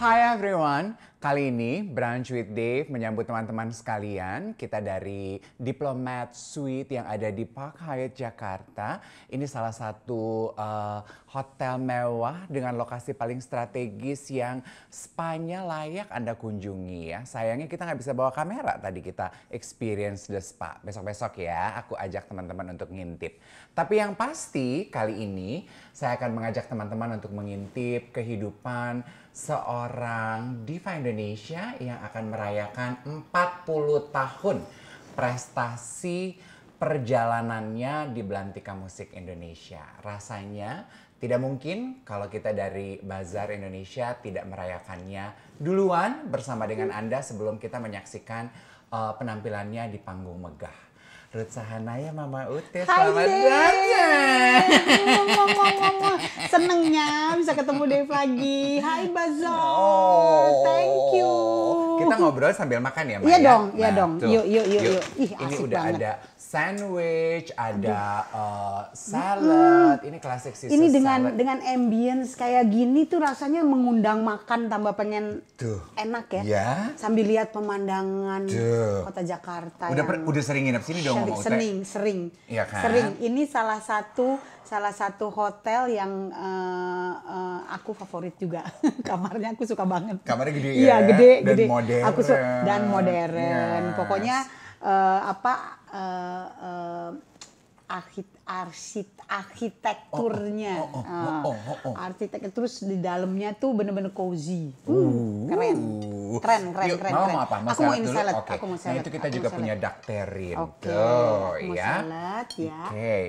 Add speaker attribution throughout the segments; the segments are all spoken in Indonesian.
Speaker 1: Hai everyone, kali ini Brunch with Dave menyambut teman-teman sekalian. Kita dari Diplomat Suite yang ada di Park Hyatt Jakarta. Ini salah satu uh, hotel mewah dengan lokasi paling strategis yang spanya layak Anda kunjungi ya. Sayangnya kita nggak bisa bawa kamera tadi kita experience the spa. Besok-besok ya aku ajak teman-teman untuk ngintip. Tapi yang pasti kali ini saya akan mengajak teman-teman untuk mengintip kehidupan seorang diva Indonesia yang akan merayakan 40 tahun prestasi perjalanannya di Belantika Musik Indonesia. Rasanya tidak mungkin kalau kita dari Bazar Indonesia tidak merayakannya duluan bersama dengan Anda sebelum kita menyaksikan uh, penampilannya di panggung megah. Ruth Sahanaya Mama Ute selamat datang
Speaker 2: senengnya bisa ketemu Dave lagi Hai Bazo
Speaker 1: oh. thank you kita ngobrol sambil makan ya Mama. Iya ya? dong, iya nah, dong. Yuk, yuk, yuk, yuk. Ih, asik Ini udah banget. ada sandwich, ada uh, salad. Mm. Ini klasik sih. Ini dengan salad. dengan
Speaker 2: ambience kayak gini tuh rasanya mengundang makan tambah pengen tuh. enak ya. Yeah. Sambil lihat pemandangan tuh. kota Jakarta. Udah per, udah sering nginep sini dong Sering, Sering, sering. Iya kan? Sering. Ini salah satu salah satu hotel yang uh, uh, aku favorit juga. Kamarnya aku suka banget.
Speaker 1: Kamarnya gede iya, ya. Iya, gede, dan gede. modern. Aku suka dan modern. Yes. Iya. Pokoknya
Speaker 2: uh, apa uh, eh, uh, eh, arsit, arsit, arsitekturnya, oh, oh, oh, ah, oh, oh, oh. oh. arsitek terus di dalamnya tuh bener-bener cozy, uh,
Speaker 1: uh, keren, keren, keren, Yuk, keren. Mau keren. apa? Mas aku mau insalat okay. aku mau salad. Nah, itu kita aku juga punya dakterin okay. tuh, aku ya. ya. Oke, okay.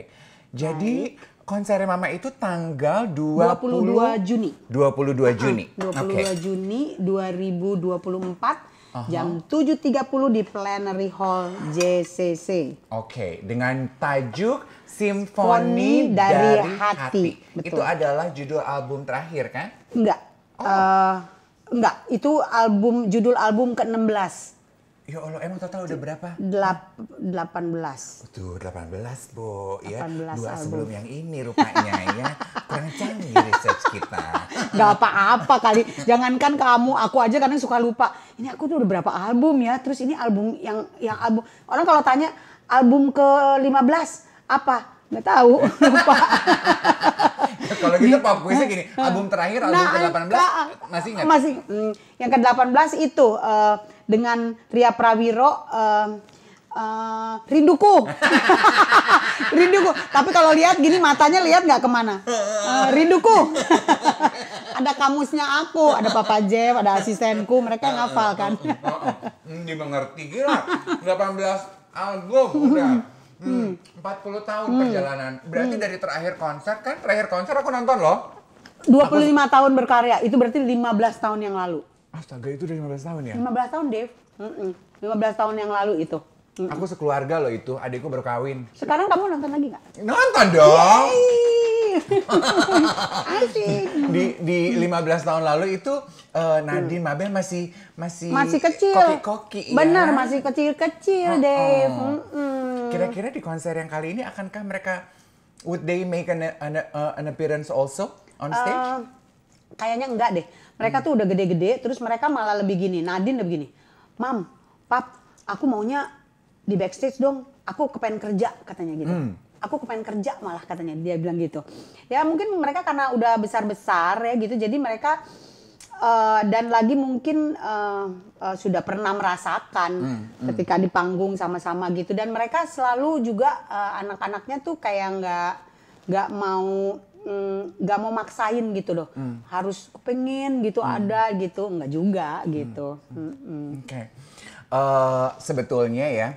Speaker 1: jadi Baik. Konser Mama itu tanggal 20... 22 Juni. 22 ah, ah, Juni. Uh, 22 okay. Juni 2024 Aha. jam
Speaker 2: 7.30 di Plenary Hall JCC.
Speaker 1: Oke, okay, dengan tajuk Simfoni dari, dari Hati. hati. Itu adalah judul album terakhir kan?
Speaker 2: Enggak. Oh. Uh, enggak, itu album judul album ke-16.
Speaker 1: Ya Allah, emang total udah berapa?
Speaker 2: Delapan belas.
Speaker 1: Tuh, 18, Bu. 18 ya, dua album. sebelum yang ini rupanya ya. Kurang canggih research kita.
Speaker 2: Gak apa-apa kali. Jangankan kamu, aku aja kadang suka lupa. Ini aku tuh udah berapa album ya? Terus ini album yang yang album. Orang kalau tanya album ke-15 apa? Gak tahu, lupa.
Speaker 1: Ya, kalau gitu pop quiznya gini, album terakhir, album nah, ke-18
Speaker 2: masih ingat? Masih. Hmm, yang ke-18 itu uh, dengan Ria Prawiro uh, uh, rinduku rinduku tapi kalau lihat gini matanya lihat nggak kemana uh, rinduku ada kamusnya aku ada papa Jeff ada asistenku mereka ngafal kan
Speaker 1: hmm, dimengerti gila 18 album udah Hmm, 40 hmm, hmm. tahun hmm. perjalanan. Berarti hmm. dari terakhir konser kan terakhir konser aku nonton loh. 25 aku... tahun berkarya, itu
Speaker 2: berarti 15 tahun yang lalu.
Speaker 1: Astaga itu udah 15 tahun ya? 15 tahun Dev. Mm -mm. 15 tahun yang lalu itu. Mm -mm. Aku sekeluarga loh itu, adikku baru kawin.
Speaker 2: Sekarang kamu nonton lagi nggak? Nonton dong! Asik. Di
Speaker 1: di 15 tahun lalu itu uh, Nadine mm. Mabel masih masih masih kecil. Koki-koki. Ya? Benar, masih
Speaker 2: kecil-kecil, oh, Dave. Oh. Mm Kira-kira
Speaker 1: di konser yang kali ini akankah mereka would they make an an, an appearance also on stage? Uh, kayaknya enggak deh. Mereka tuh
Speaker 2: udah gede-gede, terus mereka malah
Speaker 1: lebih gini. Nadine udah begini,
Speaker 2: Mam, Pap, aku maunya di backstage dong. Aku kepengen kerja katanya gitu. Hmm. Aku kepengen kerja malah katanya dia bilang gitu. Ya mungkin mereka karena udah besar-besar ya gitu, jadi mereka uh, dan lagi mungkin uh, uh, sudah pernah merasakan hmm, hmm. ketika di panggung sama-sama gitu dan mereka selalu juga uh, anak-anaknya tuh kayak nggak nggak mau Eh, nggak mm, mau maksain gitu loh mm. harus pengen gitu mm. ada gitu nggak juga gitu mm. mm. oke
Speaker 1: okay. uh, eh, sebetulnya ya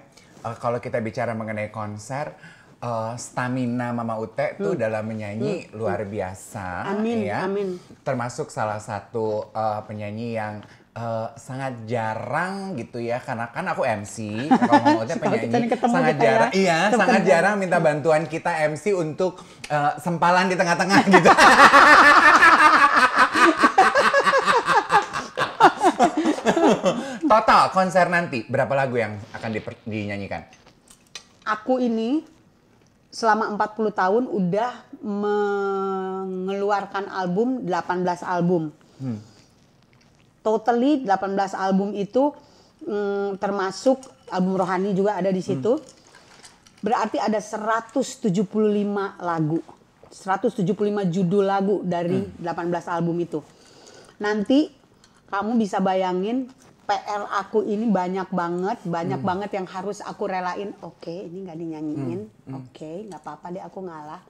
Speaker 1: uh, kalau kita bicara mengenai konser uh, stamina Mama Ute tuh hmm. dalam menyanyi mm. luar biasa amin ya amin termasuk salah satu uh, penyanyi yang uh, sangat jarang gitu ya karena kan aku MC kalau mau penyanyi sangat ya. jarang ya, iya ketemu. sangat ya. jarang minta bantuan kita MC untuk uh, sempalan di tengah-tengah gitu total konser nanti berapa lagu yang akan dinyanyikan
Speaker 2: aku ini selama 40 tahun udah mengeluarkan album 18 album hmm totally 18 album itu mm, termasuk album rohani juga ada di situ. Hmm. Berarti ada 175 lagu. 175 judul lagu dari hmm. 18 album itu. Nanti kamu bisa bayangin PR aku ini banyak banget, banyak hmm. banget yang harus aku relain. Oke, okay, ini nggak dinyanyiin. Hmm. hmm. Oke, okay, nggak apa-apa deh aku ngalah.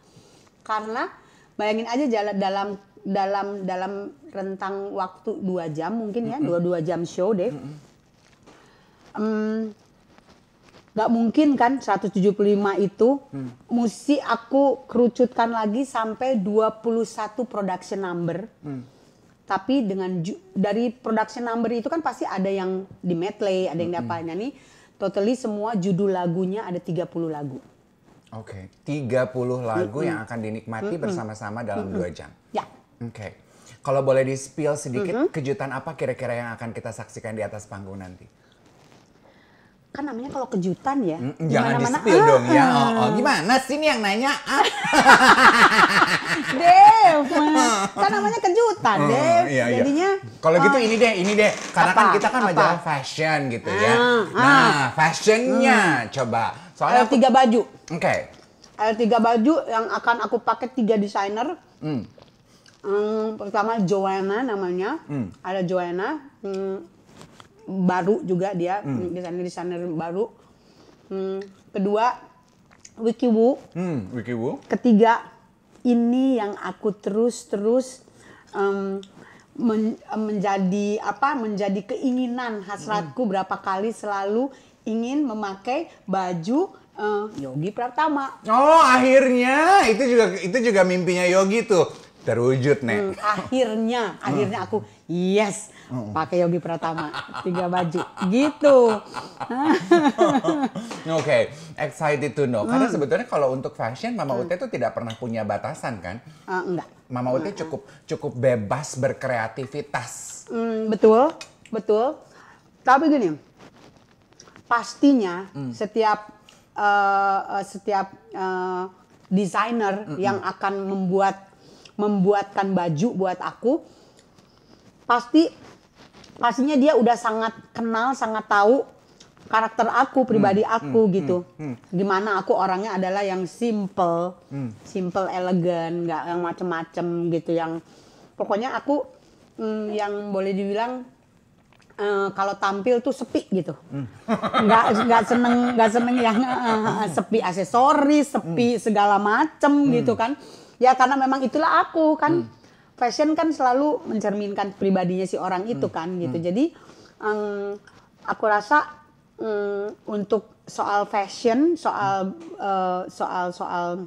Speaker 2: Karena bayangin aja jalan dalam dalam dalam rentang waktu dua jam mungkin ya dua dua jam show deh um, nggak mungkin kan 175 itu hmm. mesti aku kerucutkan lagi sampai 21 production number hmm. tapi dengan dari production number itu kan pasti ada yang di medley ada yang hmm. di apa nah totally semua judul lagunya ada 30 lagu
Speaker 1: oke okay. 30 lagu hmm. yang akan dinikmati hmm. bersama-sama dalam hmm. 2 jam ya Oke. Okay. Kalau boleh di-spill sedikit, mm -hmm. kejutan apa kira-kira yang akan kita saksikan di atas panggung nanti?
Speaker 2: Kan namanya kalau kejutan ya. Mm hmm jangan di-spill ah. dong ya. Ah. Oh, oh. Gimana
Speaker 1: sih ini yang nanya? Ah. Dev, kan namanya kejutan, mm, Dev. Iya, iya. Jadinya kalau gitu eh, ini deh, ini deh. Karena kan apa, kan kita kan apa? fashion gitu ya. ah, ya. Nah, fashionnya mm. coba. Soalnya
Speaker 2: tiga baju. Oke. Okay. Ada tiga baju yang akan aku pakai tiga desainer. Hmm um, pertama Joanna namanya hmm. ada Joanna um, baru juga dia hmm. desainer desainer baru um, kedua Wu
Speaker 1: hmm, Wu
Speaker 2: ketiga ini yang aku terus terus um, men menjadi apa menjadi keinginan hasratku hmm. berapa kali selalu ingin memakai baju uh, Yogi Pratama.
Speaker 1: Oh, akhirnya itu juga itu juga mimpinya Yogi tuh terwujud nih. Hmm,
Speaker 2: akhirnya, akhirnya aku yes hmm. pakai Yogi Pratama tiga baju
Speaker 1: gitu.
Speaker 2: Oke,
Speaker 1: okay. excited to know. Karena hmm. sebetulnya kalau untuk fashion, Mama hmm. Ute itu tidak pernah punya batasan kan? Uh, enggak. Mama Ute hmm. cukup cukup bebas berkreativitas.
Speaker 2: Hmm, betul, betul. Tapi gini, pastinya hmm. setiap uh, setiap uh, desainer mm yang akan membuat membuatkan baju buat aku pasti pastinya dia udah sangat kenal sangat tahu karakter aku hmm. pribadi hmm, aku hmm, gitu hmm, gimana aku orangnya adalah yang simple hmm. simple elegan nggak yang macem-macem gitu yang pokoknya aku hmm, yang boleh dibilang uh, kalau tampil tuh sepi gitu. Hmm. nggak nggak seneng nggak seneng yang uh, sepi aksesoris, sepi hmm. segala macem hmm. gitu kan. Ya karena memang itulah aku kan. Hmm. Fashion kan selalu mencerminkan pribadinya si orang itu hmm. kan gitu. Hmm. Jadi um, aku rasa um, untuk soal fashion, soal uh, soal soal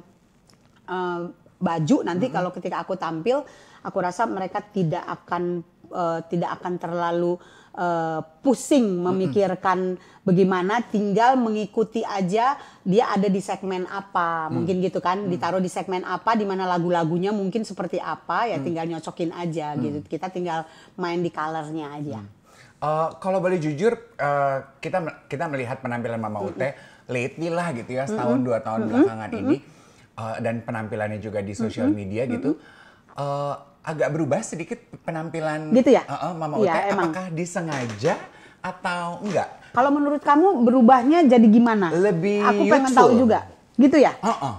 Speaker 2: uh, baju nanti hmm. kalau ketika aku tampil, aku rasa mereka tidak akan uh, tidak akan terlalu uh, pusing memikirkan hmm bagaimana tinggal mengikuti aja dia ada di segmen apa mm. mungkin gitu kan mm. ditaruh di segmen apa di mana lagu-lagunya mungkin seperti apa ya mm. tinggal nyocokin aja mm. gitu kita tinggal main di colornya aja mm.
Speaker 1: uh, kalau boleh jujur uh, kita kita melihat penampilan Mama Ute mm-hmm. lately lah gitu ya setahun mm-hmm. dua tahun mm-hmm. belakangan mm-hmm. ini uh, dan penampilannya juga di sosial mm-hmm. media gitu uh, agak berubah sedikit penampilan gitu ya? Uh, uh, Mama iya, Uta, ya, emang. apakah disengaja atau
Speaker 2: enggak? Kalau menurut kamu berubahnya jadi gimana? Lebih Aku youthful. pengen tahu juga. Gitu ya? Uh -uh.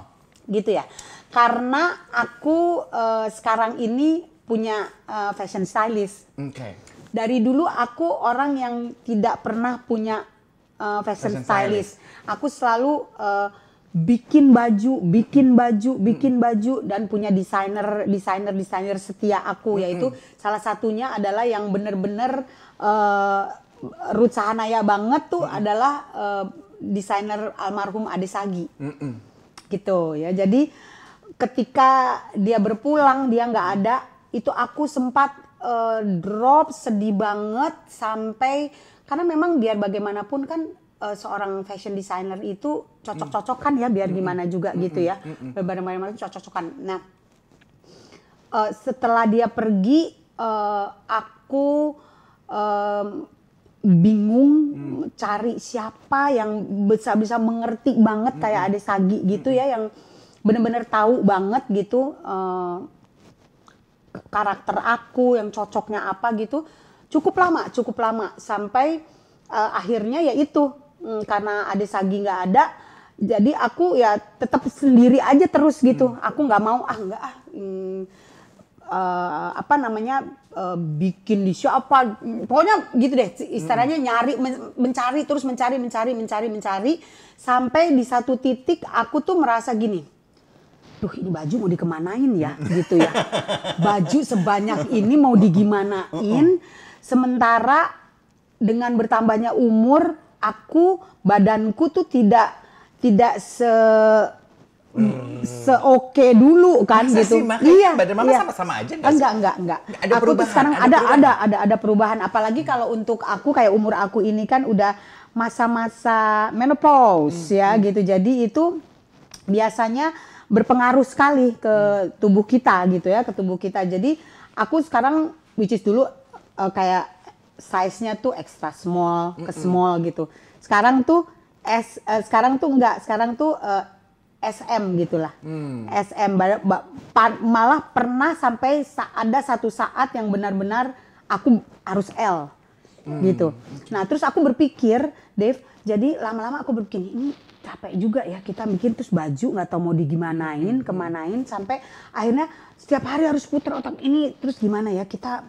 Speaker 2: Gitu ya. Karena aku uh, sekarang ini punya uh, fashion stylist. Oke. Okay. Dari dulu aku orang yang tidak pernah punya uh, fashion, fashion stylist. stylist. Aku selalu uh, bikin baju, bikin baju, bikin baju dan punya desainer, desainer, desainer setia aku yaitu salah satunya adalah yang bener-bener uh, Ruth Sahanaya banget tuh hmm. adalah uh, desainer almarhum Ade Sagi. Hmm. Gitu ya. Jadi ketika dia berpulang dia nggak ada, itu aku sempat uh, drop sedih banget sampai karena memang biar bagaimanapun kan uh, seorang fashion designer itu cocok-cocokan ya biar gimana juga gitu ya barang-barang itu cocok-cocokan nah uh, setelah dia pergi uh, aku um, bingung hmm. cari siapa yang bisa bisa mengerti banget hmm. kayak ada Sagi gitu hmm. ya yang benar-benar tahu banget gitu uh, karakter aku yang cocoknya apa gitu cukup lama cukup lama sampai uh, akhirnya yaitu hmm, karena ada sagi nggak ada jadi aku ya tetap sendiri aja terus gitu hmm. aku nggak mau ah nggak ah hmm, uh, apa namanya uh, bikin di siapa pokoknya gitu deh istilahnya hmm. nyari men mencari terus mencari mencari mencari mencari sampai di satu titik aku tuh merasa gini duh ini baju mau dikemanain ya gitu ya baju sebanyak ini mau digimanain uh-uh. sementara dengan bertambahnya umur aku badanku tuh tidak tidak se se oke dulu kan Masa gitu. Sih, iya, badan mama iya. sama-sama aja enggak? Enggak, enggak, enggak. Ada aku perubahan, tuh sekarang ada ada, perubahan. ada ada ada perubahan apalagi kalau untuk aku kayak umur aku ini kan udah masa-masa menopause hmm. ya hmm. gitu. Jadi itu biasanya berpengaruh sekali ke hmm. tubuh kita gitu ya, ke tubuh kita. Jadi aku sekarang which is dulu uh, kayak size-nya tuh extra small ke small gitu. Sekarang tuh S uh, sekarang tuh enggak, sekarang tuh uh, eh, SM gitulah. Mm. SM malah pernah sampai sa ada satu saat yang benar-benar aku harus L. Mm. Gitu. Nah, terus aku berpikir, Dave, jadi lama-lama aku berpikir ini capek juga ya kita bikin terus baju nggak tahu mau digimanain, hmm. kemanain sampai akhirnya setiap hari harus putar otak ini terus gimana ya kita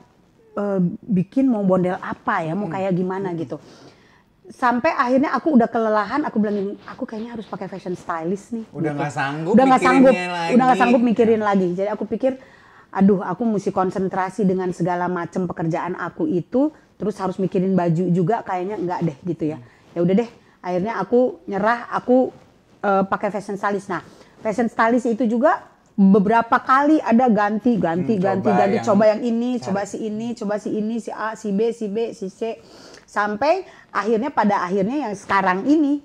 Speaker 2: uh, bikin mau bondel apa ya, mau hmm. kayak gimana hmm. gitu. Sampai akhirnya aku udah kelelahan, aku bilang aku kayaknya harus pakai fashion stylist nih. Udah
Speaker 1: gitu. nggak gitu. sanggup, udah nggak sanggup, lagi. udah nggak sanggup
Speaker 2: mikirin ya. lagi. Jadi aku pikir, aduh aku mesti konsentrasi dengan segala macam pekerjaan aku itu, terus harus mikirin baju juga, kayaknya nggak deh gitu ya. Hmm. Ya udah deh, akhirnya aku nyerah, aku uh, pakai fashion stylist. Nah, fashion stylist itu juga beberapa kali ada ganti ganti hmm, ganti ganti yang... coba yang ini ya. coba si ini coba si ini si A si B si B si C sampai akhirnya pada akhirnya yang sekarang ini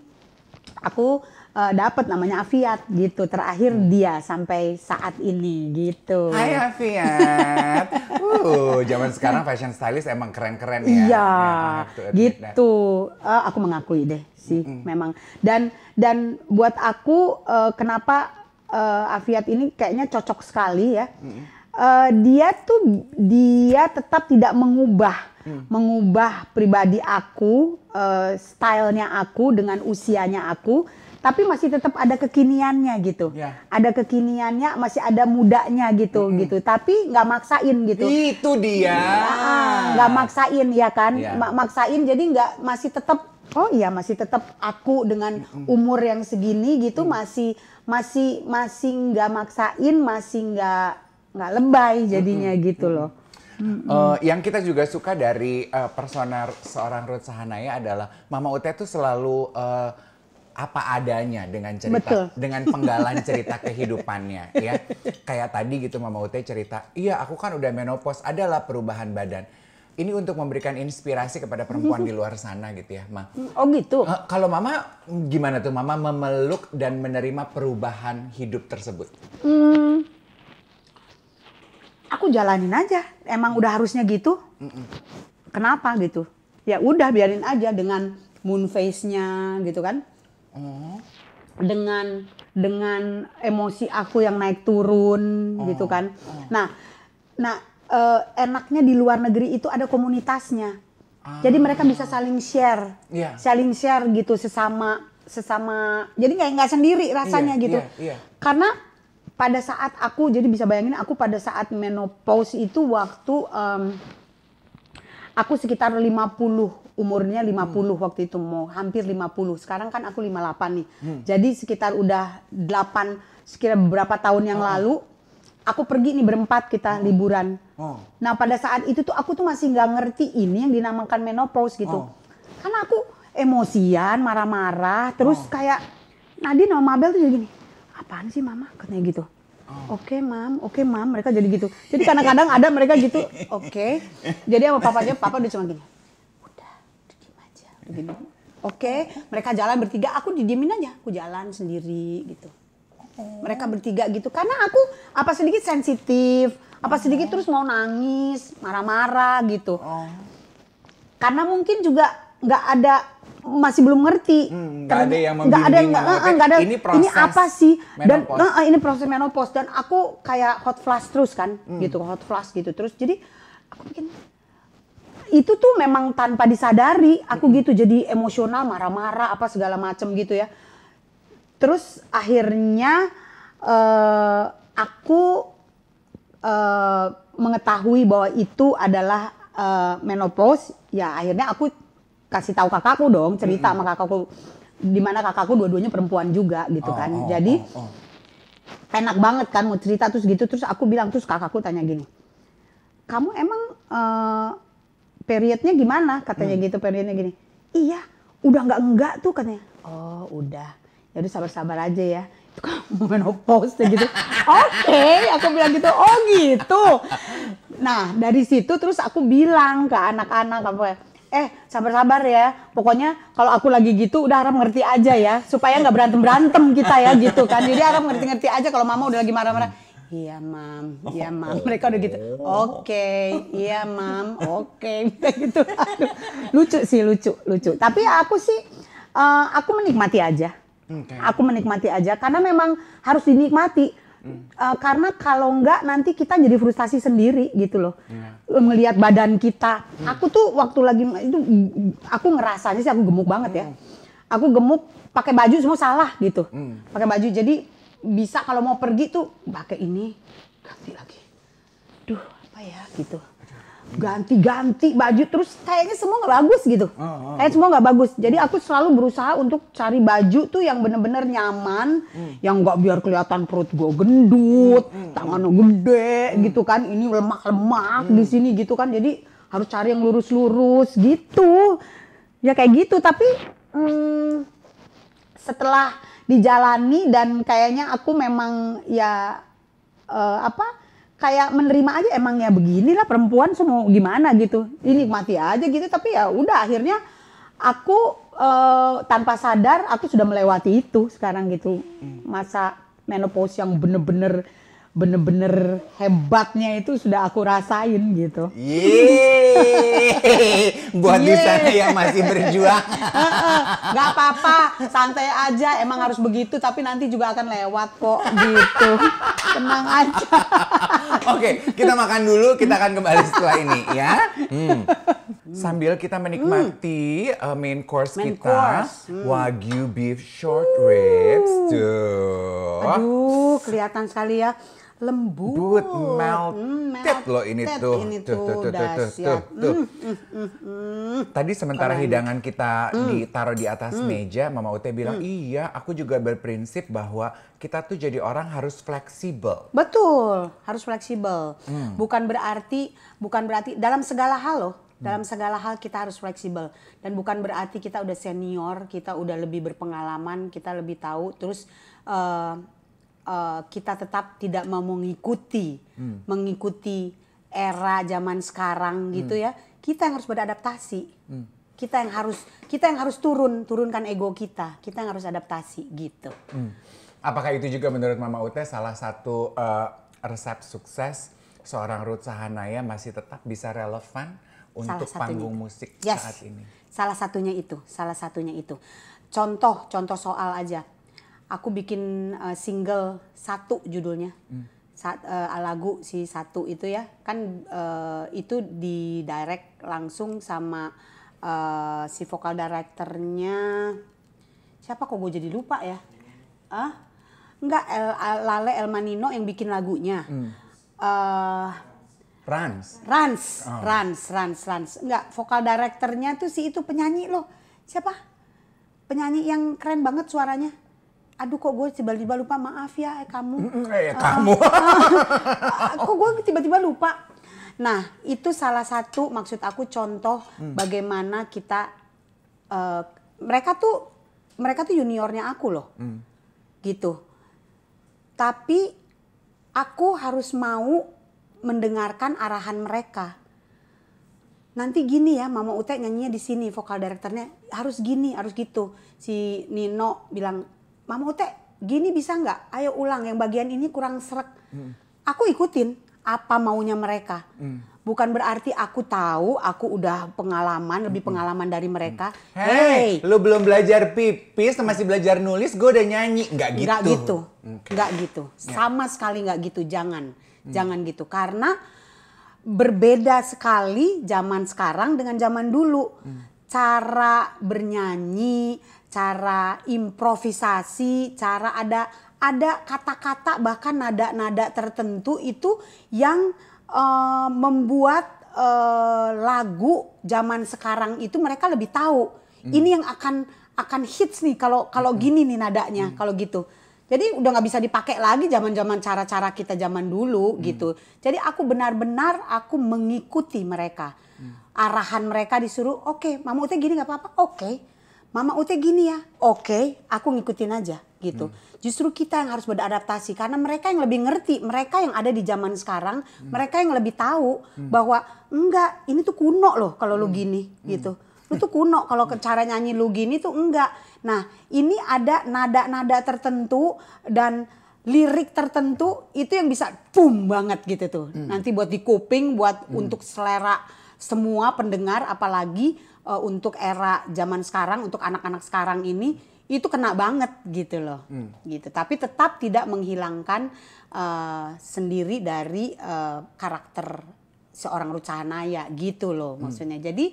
Speaker 2: aku uh, eh, dapat namanya Afiat gitu terakhir hmm. dia sampai saat ini gitu. Hai
Speaker 1: Afiat. uh, zaman sekarang fashion stylist emang keren-keren ya. Iya. Ya, gitu.
Speaker 2: Uh, aku mengakui deh sih mm -hmm. memang dan dan buat aku uh, kenapa uh, Afiat ini kayaknya cocok sekali ya. Hmm. Uh, dia tuh dia tetap tidak mengubah hmm. mengubah pribadi aku, uh, stylenya aku dengan usianya aku, tapi masih tetap ada kekiniannya gitu. Ya. Ada kekiniannya, masih ada mudanya gitu hmm. gitu. Tapi nggak maksain gitu. Itu dia. Ah, nggak ya, maksain ya kan? Ya. Maksain jadi nggak masih tetap oh iya masih tetap aku dengan umur yang segini gitu hmm. masih masih masih nggak maksain masih nggak nggak lebay jadinya mm -hmm. gitu
Speaker 1: loh Mm -hmm. uh, yang kita juga suka dari uh, persona seorang Ruth Sahanaya adalah Mama Ute tuh selalu uh, apa adanya dengan cerita Betul. dengan penggalan cerita kehidupannya ya kayak tadi gitu Mama Ute cerita iya aku kan udah menopause adalah perubahan badan ini untuk memberikan inspirasi kepada perempuan di luar sana gitu ya, Ma. Mm, oh gitu. Eh, kalau Mama gimana tuh Mama memeluk dan menerima perubahan hidup tersebut?
Speaker 2: Hmm, aku jalanin aja. Emang udah harusnya gitu. Hmm. Kenapa gitu? Ya udah biarin aja dengan moon face-nya gitu kan. Oh. Dengan dengan emosi aku yang naik turun oh. gitu kan. Oh. Nah, nah uh, enaknya di luar negeri itu ada komunitasnya. Ah. Jadi mereka bisa ah. saling share, yeah. saling share gitu sesama sesama. Jadi nggak nggak sendiri rasanya yeah, gitu. Yeah, yeah. Karena pada saat aku jadi bisa bayangin aku pada saat menopause itu waktu um, aku sekitar 50 umurnya 50 hmm. waktu itu mau hampir 50. Sekarang kan aku 58 nih. Hmm. Jadi sekitar udah 8 sekitar beberapa tahun yang oh. lalu aku pergi nih berempat kita oh. liburan. Oh. Nah pada saat itu tuh aku tuh masih nggak ngerti ini yang dinamakan menopause gitu. Oh. Karena aku emosian, marah-marah, terus oh. kayak Nadine sama Mabel tuh jadi gini, apaan sih mama katanya gitu. Oh. Oke okay, mam, oke okay, mam, mereka jadi gitu. Jadi kadang-kadang ada mereka gitu, oke. Okay. Jadi sama papanya, papa udah cuma gini, udah, diem aja, Oke, okay. mereka jalan bertiga, aku didiemin aja, aku jalan sendiri gitu. Oh. Mereka bertiga gitu karena aku apa sedikit sensitif, apa sedikit oh. terus mau nangis, marah-marah gitu. Oh. Karena mungkin juga nggak ada masih belum ngerti. Hmm,
Speaker 1: gak ada yang nggak ada yang eh, gak, gak ada ini proses ini apa sih
Speaker 2: dan menopause. Eh, eh, ini proses menopause dan aku kayak hot flash terus kan hmm. gitu hot flash gitu terus jadi aku bikin itu tuh memang tanpa disadari aku hmm. gitu jadi emosional marah-marah apa segala macem gitu ya terus akhirnya uh, aku uh, mengetahui bahwa itu adalah uh, menopause ya akhirnya aku kasih tahu kakakku dong cerita -hmm. sama kakakku Dimana kakakku dua-duanya perempuan juga gitu oh, kan oh, jadi oh, oh. enak banget kan mau cerita terus gitu terus aku bilang terus kakakku tanya gini kamu emang uh, periodnya gimana katanya hmm. gitu periodnya gini iya udah nggak enggak tuh katanya oh udah jadi sabar-sabar aja ya itu kan menopause ya gitu oke okay, aku bilang gitu oh gitu nah dari situ terus aku bilang ke anak-anak apa ya, eh sabar-sabar ya pokoknya kalau aku lagi gitu udah harap ngerti aja ya supaya nggak berantem berantem kita ya gitu kan jadi harap ngerti-ngerti aja kalau mama udah lagi marah-marah Iya mam, iya mam. Mereka udah gitu. Oke, okay, iya mam, oke. Okay. gitu. Aduh, lucu sih, lucu, lucu. Tapi aku sih, uh, aku menikmati aja Hmm, okay. Aku menikmati aja karena memang harus dinikmati. Mm. Uh, karena kalau enggak nanti kita jadi frustasi sendiri gitu loh. Yeah. Melihat badan kita. Mm. Aku tuh waktu lagi itu aku ngerasanya sih aku gemuk banget ya. Hmm. Aku gemuk pakai baju semua salah gitu. Mm. Pakai baju jadi bisa kalau mau pergi tuh pakai ini ganti lagi. Duh, apa ya gitu ganti-ganti baju terus kayaknya semua nggak bagus gitu. Ah, ah. kayaknya semua nggak bagus. Jadi aku selalu berusaha untuk cari baju tuh yang bener-bener nyaman, hmm. yang nggak biar kelihatan perut gue gendut, hmm, hmm tangan hmm. gue gede hmm. gitu kan. Ini lemak-lemak hmm. di sini gitu kan. Jadi harus cari yang lurus-lurus gitu. Ya kayak gitu tapi hmm, setelah dijalani dan kayaknya aku memang ya uh, apa? kayak menerima aja emang ya beginilah perempuan semua gimana gitu ini mati aja gitu tapi ya udah akhirnya aku uh, tanpa sadar aku sudah melewati itu sekarang gitu hmm. masa menopause yang bener-bener bener-bener hebatnya itu sudah aku rasain gitu.
Speaker 1: Yeay. Buat Yeay. di sana yang masih berjuang. Gak
Speaker 2: apa-apa, santai aja. Emang harus begitu, tapi nanti juga akan lewat
Speaker 1: kok gitu. Tenang aja. Oke, kita makan dulu. Kita akan kembali setelah ini ya. Hmm. hmm. Sambil kita menikmati hmm. uh, main course main kita, course. Hmm. wagyu beef short ribs tuh.
Speaker 2: Aduh, kelihatan sekali ya lembut, melted, mm,
Speaker 1: melted mm, loh ini tuh. Ini tuh, tuh, tuh, tuh, tuh, tuh, tuh. Mm, mm, Tadi sementara Keren. hidangan kita mm. ditaruh di atas mm. meja, Mama Ute bilang, mm. iya aku juga berprinsip bahwa kita tuh jadi orang harus fleksibel.
Speaker 2: Betul, harus fleksibel. Mm. Bukan berarti, bukan berarti dalam segala hal loh. Dalam segala hal kita harus fleksibel dan bukan berarti kita udah senior, kita udah lebih berpengalaman, kita lebih tahu. Terus uh, Eh, kita tetap tidak mau mengikuti hmm. mengikuti era zaman sekarang gitu hmm. ya kita yang harus beradaptasi hmm. kita yang harus kita yang harus turun turunkan ego kita kita yang harus adaptasi gitu
Speaker 1: hmm. apakah itu juga menurut Mama Ute salah satu uh, resep sukses seorang Ruth Sahanaya masih tetap bisa relevan untuk salah panggung musik yes. saat ini
Speaker 2: salah satunya itu salah satunya itu contoh contoh soal aja aku bikin uh, single satu judulnya hmm. Sat, uh, eh, lagu si satu itu ya kan uh, itu di direct langsung sama uh, si vokal directornya siapa kok gue jadi lupa ya ah enggak El, Lale Elmanino yang bikin lagunya hmm. uh,
Speaker 1: Rans Rans oh. Rans
Speaker 2: Rans Rans enggak vokal directornya tuh si itu penyanyi loh siapa penyanyi yang keren banget suaranya aduh kok gue tiba-tiba lupa maaf ya eh, kamu eh, uh, kamu kok gue tiba-tiba lupa nah itu salah satu maksud aku contoh hmm. bagaimana kita uh, mereka tuh mereka tuh juniornya aku loh hmm. gitu tapi aku harus mau mendengarkan arahan mereka nanti gini ya Mama utek nyanyinya di sini vokal direkturnya harus gini harus gitu si Nino bilang Mama Ute gini bisa nggak? Ayo ulang yang bagian ini kurang serak. Hmm. Aku ikutin apa maunya mereka. Hmm. Bukan berarti aku tahu, aku udah pengalaman, lebih hmm. pengalaman dari mereka. Hmm. Hey, hey.
Speaker 1: lu belum belajar pipis, masih belajar nulis, gue udah nyanyi. Nggak gitu. Nggak gitu. Okay. Nggak gitu. Ya. Sama
Speaker 2: sekali nggak gitu, jangan. Hmm. Jangan gitu. Karena berbeda sekali zaman sekarang dengan zaman dulu. Hmm. Cara bernyanyi, cara improvisasi, cara ada ada kata-kata bahkan nada-nada tertentu itu yang uh, membuat uh, lagu zaman sekarang itu mereka lebih tahu hmm. ini yang akan akan hits nih kalau kalau hmm. gini nih nadanya hmm. kalau gitu. Jadi udah nggak bisa dipakai lagi zaman-zaman cara-cara kita zaman dulu hmm. gitu. Jadi aku benar-benar aku mengikuti mereka. Hmm. Arahan mereka disuruh, oke, okay, mamu teh gini nggak apa-apa, oke. Okay Mama Ute gini ya, oke, okay, aku ngikutin aja gitu. Hmm. Justru kita yang harus beradaptasi karena mereka yang lebih ngerti, mereka yang ada di zaman sekarang, hmm. mereka yang lebih tahu hmm. bahwa enggak, ini tuh kuno loh kalau hmm. lu gini hmm. gitu. Lu tuh kuno kalau cara nyanyi lu gini tuh enggak. Nah, ini ada nada-nada tertentu dan lirik tertentu itu yang bisa boom banget gitu tuh. Hmm. Nanti buat di kuping, buat hmm. untuk selera semua pendengar apalagi uh, untuk era zaman sekarang untuk anak-anak sekarang ini itu kena banget gitu loh hmm. gitu tapi tetap tidak menghilangkan uh, sendiri dari uh, karakter seorang rucahanaya gitu loh hmm. maksudnya hmm. jadi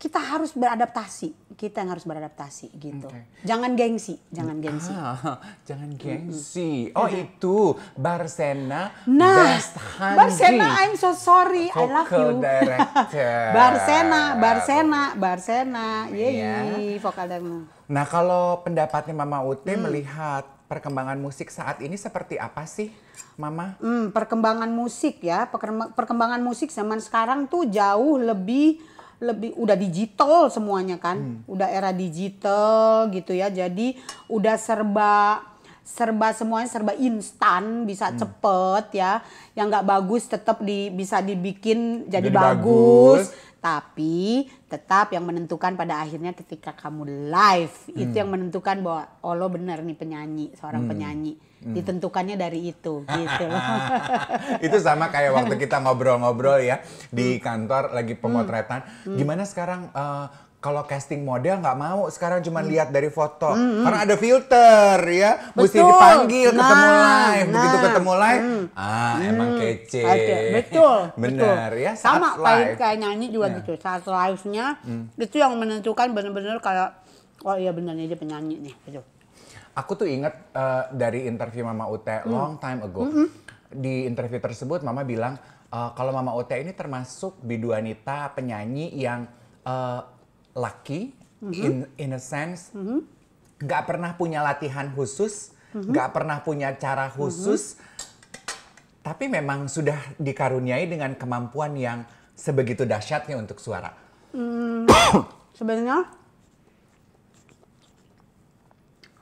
Speaker 2: kita harus beradaptasi, kita yang harus beradaptasi gitu. Okay.
Speaker 1: Jangan gengsi, jangan ah, gengsi. jangan gengsi. Oh mm itu Barsena
Speaker 2: nah, Best Hanji. Barsena I'm so sorry, I love you. Director. Barsena, Barsena, Barsena. Yeay, yeah. vokal director.
Speaker 1: Nah, kalau pendapatnya Mama Ute hmm. melihat perkembangan musik saat ini seperti apa sih, Mama?
Speaker 2: Hmm, perkembangan musik ya, perkembangan musik zaman sekarang tuh jauh lebih lebih udah digital semuanya kan hmm. udah era digital gitu ya jadi udah serba serba semuanya serba instan bisa hmm. cepet ya yang nggak bagus tetap di bisa dibikin jadi, jadi bagus, bagus tapi tetap yang menentukan pada akhirnya ketika kamu live hmm. itu yang menentukan bahwa oh lo bener nih penyanyi, seorang hmm. penyanyi. Hmm. Ditentukannya dari itu gitu
Speaker 1: itu sama kayak waktu kita ngobrol-ngobrol ya di hmm. kantor lagi pemotretan. Hmm. Hmm. Gimana sekarang uh, kalau casting model nggak mau sekarang cuma hmm. lihat dari foto hmm, hmm, karena ada filter ya betul. mesti dipanggil nah, ketemu live nah. begitu ketemu live hmm. ah hmm. emang kece okay. betul benar betul. ya sama kayak kayak nyanyi juga yeah. gitu
Speaker 2: saat live nya hmm. itu yang menentukan benar-benar kalau oh iya benar ini dia penyanyi nih gitu
Speaker 1: aku tuh inget uh, eh, dari interview Mama Ute hmm. long time ago hmm. hmm. di interview tersebut Mama bilang uh, kalau Mama Ute ini termasuk biduanita penyanyi yang uh, lucky mm -hmm. in in a sense mm-hmm. nggak mm -hmm. pernah punya latihan khusus mm-hmm. nggak mm -hmm. pernah punya cara mm-hmm. khusus mm -hmm. tapi memang sudah dikaruniai dengan kemampuan yang sebegitu dahsyatnya untuk suara
Speaker 2: mm, sebenarnya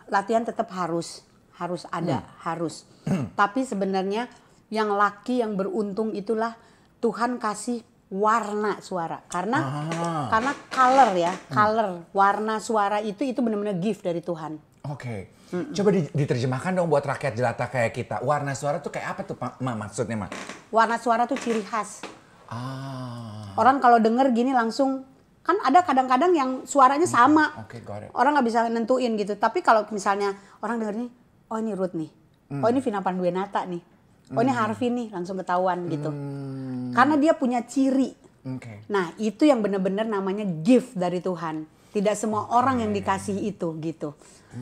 Speaker 2: latihan tetap harus harus ada mm. harus hmm. tapi sebenarnya yang laki yang beruntung itulah Tuhan kasih warna suara karena
Speaker 1: Aha. karena
Speaker 2: color ya color hmm. warna suara itu itu benar-benar gift dari Tuhan.
Speaker 1: Oke, okay. Mm coba diterjemahkan dong buat rakyat jelata kayak kita. Warna suara tuh kayak apa tuh ma maksudnya ma?
Speaker 2: Warna suara tuh ciri khas. Ah. Orang kalau denger gini langsung kan ada kadang-kadang yang suaranya hmm. sama. Okay, got it. Orang nggak bisa nentuin gitu. Tapi kalau misalnya orang denger nih, oh ini Ruth nih, mm. oh ini Vina Panduenata nih, oh ini Harvey nih langsung ketahuan gitu hmm. karena dia punya ciri okay. nah itu yang benar-benar namanya gift dari Tuhan tidak semua okay. orang yang dikasih itu gitu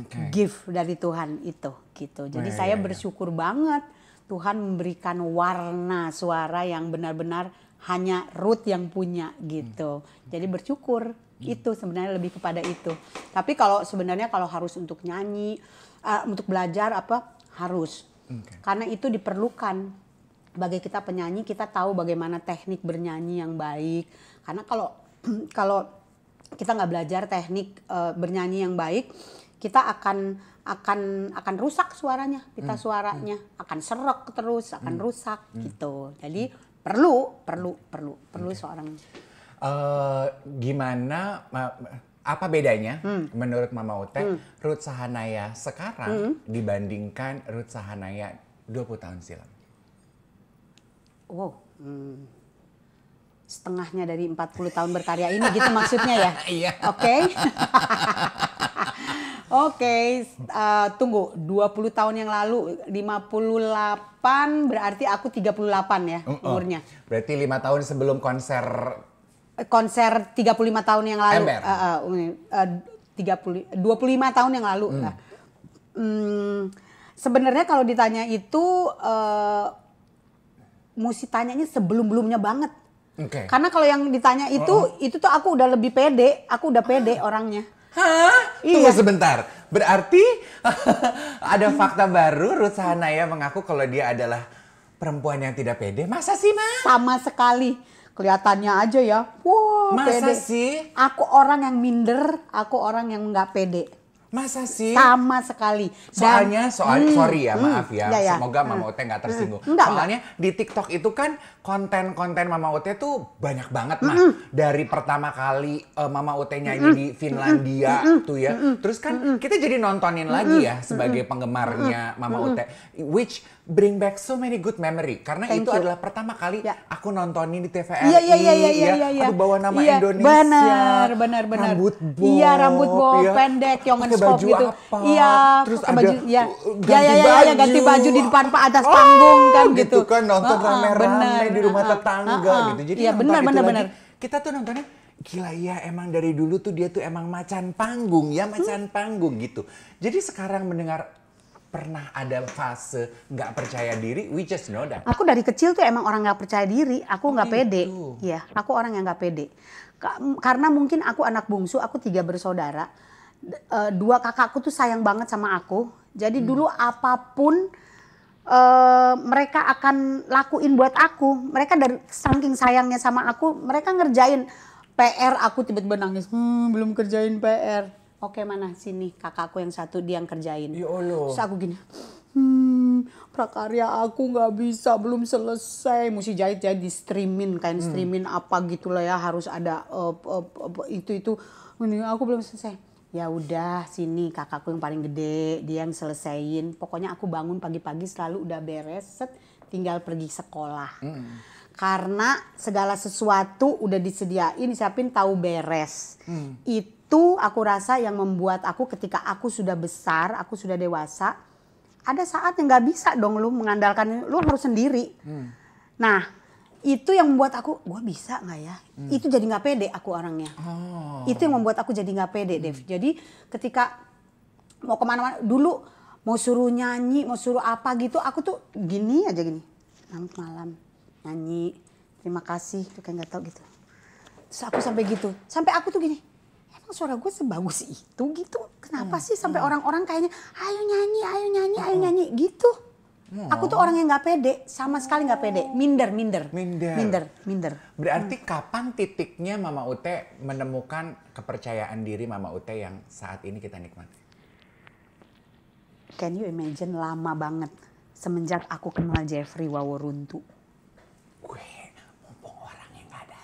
Speaker 2: okay. gift dari Tuhan itu gitu jadi yeah, iya, saya yeah, bersyukur yeah. banget Tuhan memberikan warna suara yang benar-benar hanya Ruth yang punya gitu. Hmm. Jadi bersyukur hmm. itu sebenarnya lebih kepada itu. Tapi kalau sebenarnya kalau harus untuk nyanyi, uh, untuk belajar apa harus. Okay. Karena itu diperlukan bagi kita penyanyi kita tahu bagaimana teknik bernyanyi yang baik. Karena kalau kalau kita nggak belajar teknik uh, bernyanyi yang baik, kita akan akan akan rusak suaranya, kita hmm. suaranya hmm. akan serok terus, akan hmm. rusak hmm. gitu. Hmm. Jadi hmm. perlu perlu perlu perlu okay. seorang
Speaker 1: uh, gimana uh, apa bedanya hmm. menurut Mama Ute hmm. Ruth Sahanaya sekarang hmm. dibandingkan Ruth Sahanaya 20 tahun silam?
Speaker 2: Wow. Hmm. Setengahnya dari 40 tahun berkarya ini gitu maksudnya ya? Iya. Oke. Oke, eh, Tunggu dua tunggu 20 tahun yang lalu 58 berarti aku 38 ya uh -uh. umurnya.
Speaker 1: Berarti lima tahun sebelum konser
Speaker 2: konser 35 tahun yang lalu. Eh, eh, eh, tiga Uh, uh, 30 25 tahun yang lalu hmm. Hmm, sebenarnya kalau ditanya itu uh, mesti tanyanya sebelum-belumnya banget. Okay. Karena kalau yang ditanya itu oh, oh. itu tuh aku udah lebih pede, aku udah pede ah. orangnya.
Speaker 1: Hah? Iya. Tunggu sebentar. Berarti ada fakta baru Ruth Sahanaya mengaku kalau dia adalah perempuan yang tidak pede. Masa
Speaker 2: sih, Ma? Sama sekali kelihatannya aja ya. Wow, Masa pede. sih? Aku orang yang minder, aku orang
Speaker 1: yang nggak pede. Masa sih? Sama sekali. Dan, soalnya, soal, hmm, sorry ya, hmm, maaf ya. Hmm. ya, ya. Semoga Mama hmm, Ote nggak hmm. tersinggung. Enggak, Soalnya enggak. di TikTok itu kan konten-konten Mama Ute tuh banyak banget mah mm -mm. dari pertama kali uh, Mama Ute nyanyi mm hmm di Finlandia mm hmm tuh ya. Mm hmm Terus kan mm hmm kita jadi nontonin mm hmm lagi ya sebagai penggemarnya Mama mm hmm Ute which bring back so many good memory karena Thank itu you. adalah pertama kali yeah. aku nontonin di TVRI. yeah, yeah, yeah, yeah, iya. Yeah, iya, iya, yeah. Iya, aku bawa nama yeah, Indonesia. Benar benar benar. Rambut bob. Iya rambut bob ya. pendek yang spop gitu. Apa? Iya. Terus ada baju,
Speaker 2: ya. Ganti ya, ya, ya, ya, ganti baju di depan
Speaker 1: pak atas oh, panggung kan gitu. Gitu kan nonton rame-rame di rumah uh, tetangga uh, uh. gitu. Jadi ya, benar, benar, benar. kita tuh nontonnya gila ya emang dari dulu tuh dia tuh emang macan panggung ya macan hmm. panggung gitu. Jadi sekarang mendengar pernah ada fase nggak percaya diri, we just know that. Aku
Speaker 2: dari kecil tuh emang orang nggak percaya diri, aku oh, nggak oh, pede. Gitu. Iya, aku orang yang nggak pede. Karena mungkin aku anak bungsu, aku tiga bersaudara. Eh, dua kakakku tuh sayang banget sama aku. Jadi hmm. dulu apapun Eh, mereka akan lakuin buat aku. Mereka dari saking sayangnya sama aku, mereka ngerjain PR aku tiba-tiba nangis. Hmm, belum kerjain PR. Oke mana sini kakakku yang satu dia yang kerjain. Ya Allah. Terus aku gini, hmm prakarya aku nggak bisa belum selesai. Mesti jahit jahit, ya, di streamin kain hmm. streamin apa gitulah ya harus ada uh, uh, uh, itu itu. Ini aku belum selesai ya udah sini kakakku yang paling gede dia yang selesaiin pokoknya aku bangun pagi-pagi selalu udah beres set tinggal pergi sekolah mm. karena segala sesuatu udah disediain siapin tahu beres mm. itu aku rasa yang membuat aku ketika aku sudah besar aku sudah dewasa ada saat yang nggak bisa dong lu mengandalkan lu harus sendiri mm. nah itu yang membuat aku gue bisa nggak ya hmm. itu jadi nggak pede aku orangnya oh. itu yang membuat aku jadi nggak pede Dev hmm. jadi ketika mau kemana-mana dulu mau suruh nyanyi mau suruh apa gitu aku tuh gini aja gini nanti malam nyanyi terima kasih tuh kayak nggak tau gitu terus aku sampai gitu sampai aku tuh gini emang suara gue sebagus itu gitu kenapa hmm. sih sampai hmm. orang-orang hmm. kayaknya ayo nyanyi ayo nyanyi ayo hmm. nyanyi gitu
Speaker 1: Oh. Aku tuh orang yang
Speaker 2: nggak pede, sama sekali nggak pede, minder, minder, minder, minder, minder.
Speaker 1: Berarti hmm. kapan titiknya Mama Ute menemukan kepercayaan diri Mama Ute yang saat ini kita nikmati?
Speaker 2: Can you imagine lama banget semenjak aku kenal Jeffrey Waworuntu. Gue mumpung orang yang gak ada.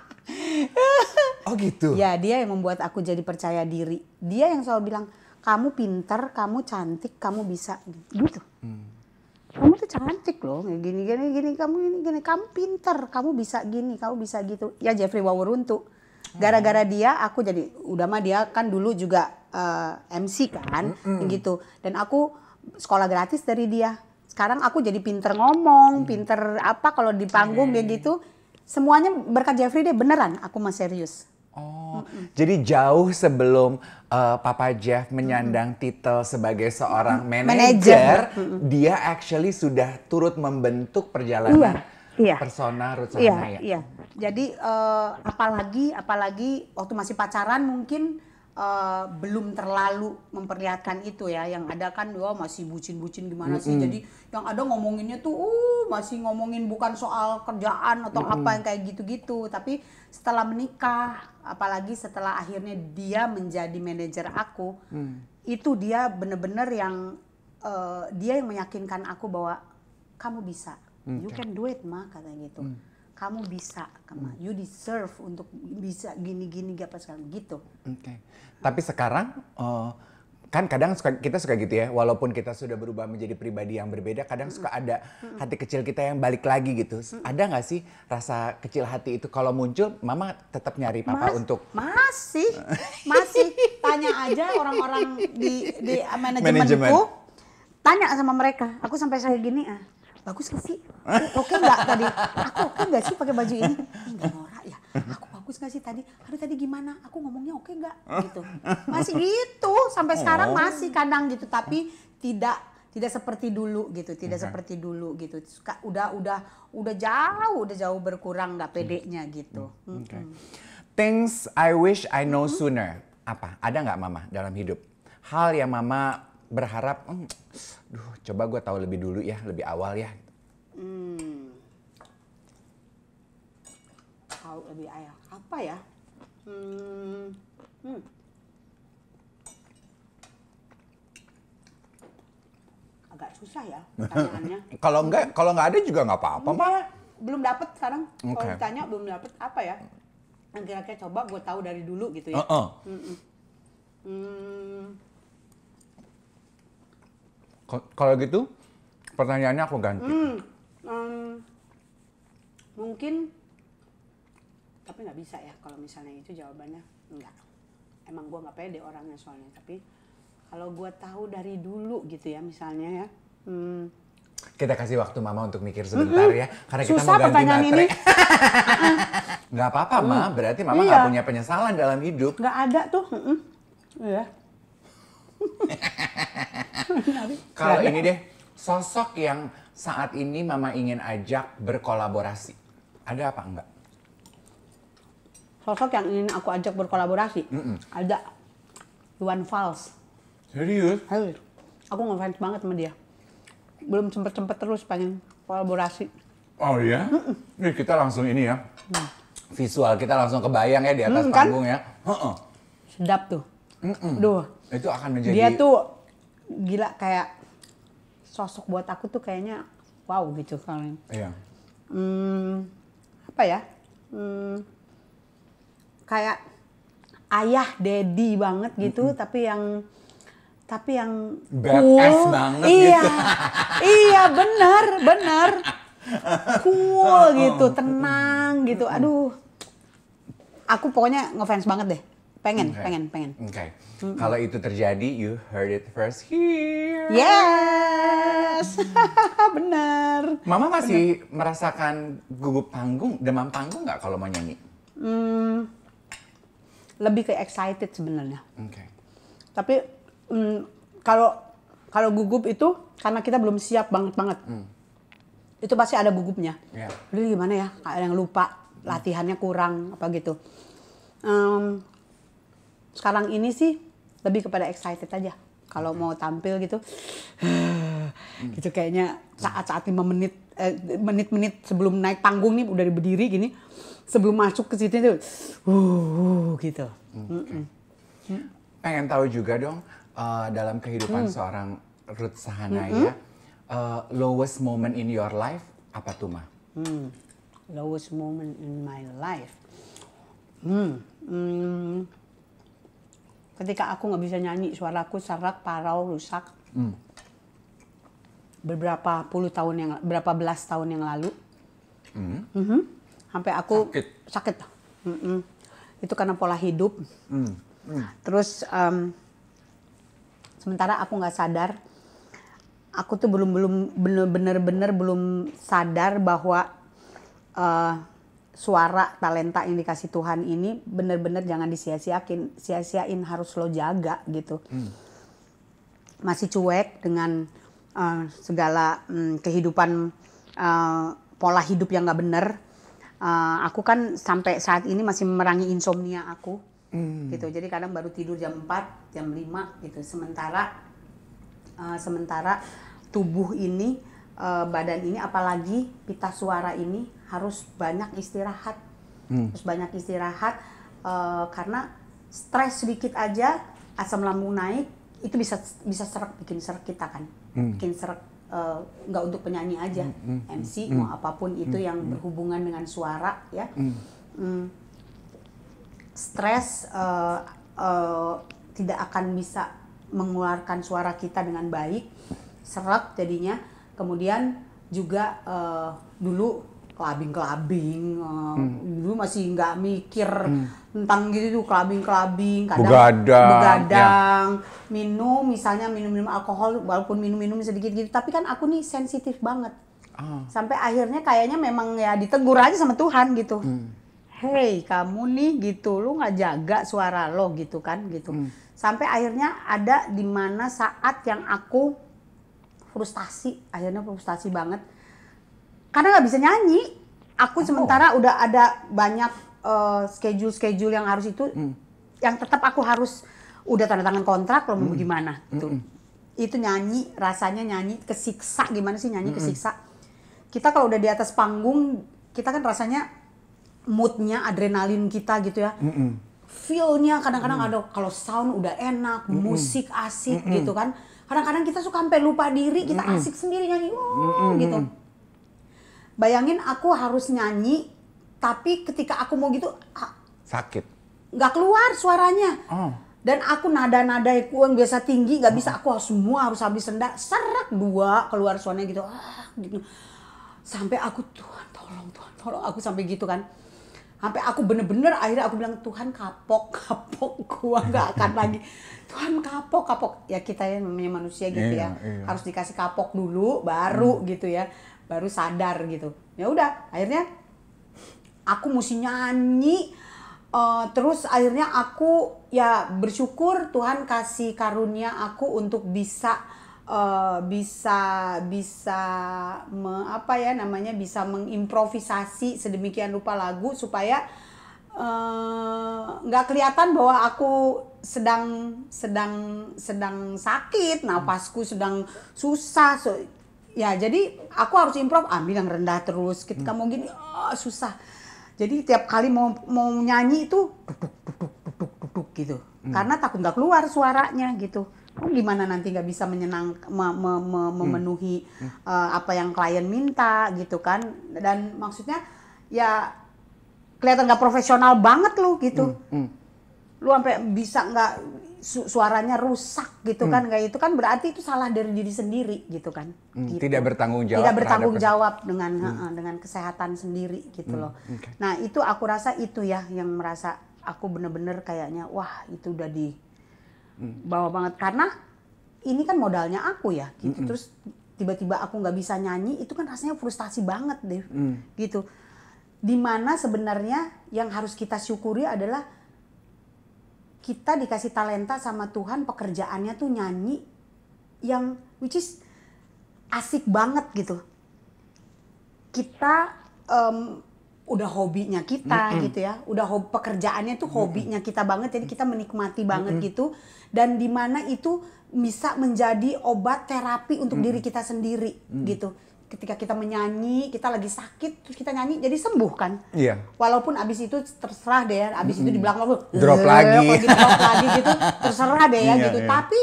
Speaker 2: oh gitu. Ya dia yang membuat aku jadi percaya diri. Dia yang selalu bilang kamu pinter, kamu cantik, kamu bisa gitu. Hmm. Kamu tuh cantik loh, gini gini gini kamu gini gini kamu pinter, kamu bisa gini, kamu bisa gitu. Ya Jeffrey Waworuntu. Hmm. Gara-gara dia aku jadi udah mah dia kan dulu juga uh, eh, MC kan hmm. gitu. Dan aku sekolah gratis dari dia. Sekarang aku jadi pinter ngomong, hmm. pinter apa kalau di panggung dia hmm. gitu. Semuanya berkat Jeffrey deh beneran aku mah serius
Speaker 1: Oh, mm-hmm. jadi jauh sebelum uh, Papa Jeff menyandang mm-hmm. titel sebagai seorang mm-hmm. manajer, mm-hmm. dia actually sudah turut membentuk perjalanan yeah. Iya. persona Ruth iya, Sahanaya. Iya, iya.
Speaker 2: Jadi uh, apalagi apalagi waktu masih pacaran mungkin uh, belum terlalu memperlihatkan itu ya. Yang ada kan dia masih bucin-bucin gimana mm-hmm. sih. Jadi yang ada ngomonginnya tuh uh masih ngomongin bukan soal kerjaan atau mm-hmm. apa yang kayak gitu-gitu, tapi setelah menikah apalagi setelah akhirnya dia menjadi manajer aku hmm. itu dia bener-bener yang uh, dia yang meyakinkan aku bahwa kamu bisa hmm. you can do it ma katanya gitu hmm. kamu bisa kamu, hmm. you deserve untuk bisa gini-gini gak apa segala gitu
Speaker 1: okay. tapi sekarang uh, kan kadang suka, kita suka gitu ya walaupun kita sudah berubah menjadi pribadi yang berbeda kadang mm -hmm. suka ada hati kecil kita yang balik lagi gitu mm -hmm. ada nggak sih rasa kecil hati itu kalau muncul mama tetap nyari papa Mas, untuk
Speaker 2: masih masih tanya aja orang-orang di di manajemenku tanya sama mereka aku sampai saya gini ah bagus sih oke okay nggak tadi aku oke okay nggak sih pakai baju ini nggak norak ya aku bagus gak sih tadi? Aduh tadi gimana? Aku ngomongnya oke nggak ah. Gitu. Masih gitu sampai sekarang oh. masih kadang gitu tapi tidak tidak seperti dulu gitu, tidak okay. seperti dulu gitu. Suka udah udah udah jauh, udah jauh berkurang nggak hmm. pedenya gitu. Hmm.
Speaker 1: Okay. Things I wish I know sooner. Apa? Ada nggak mama dalam hidup? Hal yang mama berharap, hmm, duh coba gue tahu lebih dulu ya, lebih awal ya.
Speaker 2: Hmm. Tahu lebih awal apa ya hmm, hmm. agak susah ya
Speaker 1: pertanyaannya kalau enggak kalau nggak ada juga nggak apa-apa
Speaker 2: belum dapet sekarang okay. kalau ditanya belum dapet apa ya yang kira coba gue tahu dari dulu gitu ya uh -uh. Hmm. Hmm.
Speaker 1: Kalau gitu pertanyaannya aku ganti.
Speaker 2: Hmm. Hmm. mungkin tapi nggak bisa ya kalau misalnya itu jawabannya enggak emang gue nggak pede orangnya soalnya tapi kalau gue tahu dari dulu gitu ya misalnya ya hmm.
Speaker 1: kita kasih waktu mama untuk mikir sebentar mm -hmm. ya karena Susah kita mau ganti baterai ini. nggak apa-apa mm. ma berarti mama iya. nggak iya. punya penyesalan dalam hidup nggak ada tuh mm ya kalau ini deh sosok yang saat ini mama ingin ajak berkolaborasi ada apa enggak
Speaker 2: sosok yang ingin aku ajak berkolaborasi mm -mm. ada Iwan Fals
Speaker 1: serius serius
Speaker 2: aku ngefans banget sama dia belum sempet sempet terus pengen kolaborasi
Speaker 1: oh iya mm -mm. Ini kita langsung ini ya mm. visual kita langsung kebayang ya di atas mm, kan? panggung ya uh -uh. sedap tuh mm -mm. Duh. itu akan menjadi dia tuh
Speaker 2: gila kayak sosok buat aku tuh kayaknya wow gitu kalian. iya. hmm, apa ya hmm, kayak ayah daddy banget gitu mm -hmm. tapi yang tapi yang cool. banget iya, gitu. iya, benar benar Cool oh, gitu, tenang gitu. Aduh, aku pokoknya ngefans banget deh. Pengen, okay. pengen,
Speaker 1: pengen. Oke. Okay. Kalau itu terjadi, you heard it first here.
Speaker 2: Yes, benar. Mama masih
Speaker 1: bener. merasakan gugup panggung, demam panggung nggak kalau mau nyanyi?
Speaker 2: Hmm lebih ke excited sebenarnya. Okay. Tapi mm, kalau mm, kalau gugup itu karena kita belum siap banget banget. Mm. Itu pasti ada gugupnya. Yeah. Jadi gimana ya? Ada yang lupa hmm. latihannya kurang apa gitu. Um, sekarang ini sih lebih kepada excited aja. Kalau mau tampil gitu, mm. gitu kayaknya saat-saat lima menit, eh, menit-menit eh, menit -menit sebelum naik panggung nih udah berdiri gini sebelum masuk ke situ itu uh, uh
Speaker 1: gitu. Okay. Pengen tahu juga dong uh, dalam kehidupan hmm. seorang Ruth Sahana hmm. uh, lowest moment in your life apa tuh mah?
Speaker 2: Hmm. Lowest moment in my life. Hmm. Hmm. Ketika aku nggak bisa nyanyi, suaraku serak, parau, rusak. Hmm. Beberapa puluh tahun yang, berapa belas tahun yang lalu. Hmm. -hmm sampai aku sakit, sakit. Mm -mm. itu karena pola hidup
Speaker 1: mm. Mm.
Speaker 2: terus um, sementara aku nggak sadar aku tuh belum belum bener-bener belum sadar bahwa uh, suara talenta yang dikasih Tuhan ini bener-bener jangan disia-siakin sia-siain harus lo jaga gitu Mm. masih cuek dengan uh, segala um, kehidupan uh, pola hidup yang nggak bener Eh, aku kan sampai saat ini masih memerangi insomnia aku
Speaker 1: hmm. gitu
Speaker 2: jadi kadang baru tidur jam 4 jam 5 gitu sementara uh, sementara tubuh ini uh, badan ini apalagi pita suara ini harus banyak istirahat hmm. harus banyak istirahat uh, karena stres sedikit aja asam lambung naik itu bisa bisa serak bikin serak kita kan hmm. bikin serak Eh, nggak uh, untuk penyanyi aja mm, hmm MC mm, mm, mau mm, apapun itu mm, yang mm. berhubungan dengan suara ya mm. stres uh, uh, tidak akan bisa mengeluarkan suara kita dengan baik serak jadinya kemudian juga uh, dulu kelabing-kelabing. Uh, hmm. Dulu masih nggak mikir hmm. tentang gitu tuh kelabing-kelabing, kadang begadang, begadang ya. minum misalnya minum-minum alkohol walaupun minum-minum sedikit gitu, tapi kan aku nih sensitif banget. Oh. Sampai akhirnya kayaknya memang ya ditegur aja sama Tuhan gitu. Hmm. Hei, kamu nih gitu, lu nggak jaga suara lo gitu kan gitu. Hmm. Sampai akhirnya ada di mana saat yang aku frustasi, akhirnya frustasi banget karena nggak bisa nyanyi aku oh. sementara udah ada banyak eh, schedule schedule schedule yang harus itu hmm. yang tetap aku harus udah tanda tangan kontrak loh hmm. mau gimana hmm. gitu itu nyanyi rasanya nyanyi kesiksa gimana sih nyanyi hmm. kesiksa kita kalau udah di atas panggung kita kan rasanya moodnya adrenalin kita gitu ya Hmm. feelnya kadang-kadang mm. ada kalau sound udah enak mm musik asik mm gitu kan kadang-kadang kita suka sampai lupa diri kita mm -mm. asik sendiri nyanyi hmm. oh, mm -mm. gitu hmm bayangin aku harus nyanyi tapi ketika aku mau gitu ah, sakit nggak keluar suaranya oh. dan aku nada-nada yang biasa tinggi nggak oh. bisa aku harus semua harus habis rendah serak dua keluar suaranya gitu ah, gitu sampai aku Tuhan tolong Tuhan tolong aku sampai gitu kan sampai aku bener-bener akhirnya aku bilang Tuhan kapok kapok gua nggak akan lagi Tuhan kapok kapok ya kita yang namanya manusia gitu iya, ya iya. harus dikasih kapok dulu baru hmm. gitu ya baru sadar gitu ya udah akhirnya aku mesti nyanyi uh, terus akhirnya aku ya bersyukur Tuhan kasih karunia aku untuk bisa uh, bisa bisa me, apa ya namanya bisa mengimprovisasi sedemikian rupa lagu supaya eh, nggak uh, kelihatan bahwa aku sedang sedang sedang sakit napasku sedang susah so, ya jadi aku harus improv ambil ah, yang rendah terus ketika hmm. mau gini oh, susah jadi tiap kali mau mau nyanyi itu duduk duduk duduk duduk gitu hmm. karena takut nggak keluar suaranya gitu oh, gimana nanti nggak bisa menyenang me, me, me, hmm. memenuhi hmm. Uh, apa yang klien minta gitu kan dan maksudnya ya kelihatan nggak profesional banget lo gitu hmm. Hmm. lu sampai bisa nggak su suaranya rusak gitu kan. hmm. kan kayak itu kan berarti itu salah dari diri sendiri gitu kan hmm. gitu.
Speaker 1: tidak bertanggung jawab tidak bertanggung jawab
Speaker 2: dengan hmm. uh, dengan kesehatan sendiri gitu hmm. loh okay. nah itu aku rasa itu ya yang merasa aku bener-bener kayaknya wah itu udah di hmm. bawa banget karena ini kan modalnya aku ya gitu hmm, hmm. terus tiba-tiba aku nggak bisa nyanyi itu kan rasanya frustasi banget deh hmm. gitu dimana sebenarnya yang harus kita syukuri adalah kita dikasih talenta sama Tuhan pekerjaannya tuh nyanyi yang which is asik banget gitu kita um, udah hobinya kita mm -hmm. gitu ya udah hobi, pekerjaannya tuh hobinya kita banget jadi kita menikmati banget mm -hmm. gitu dan dimana itu bisa menjadi obat terapi untuk mm -hmm. diri kita sendiri mm -hmm. gitu ketika kita menyanyi kita lagi sakit terus kita nyanyi jadi sembuh kan iya walaupun abis itu terserah deh ya abis mm itu di belakang aku drop eh, lagi drop lagi gitu terserah deh ya yeah, gitu Yeah. tapi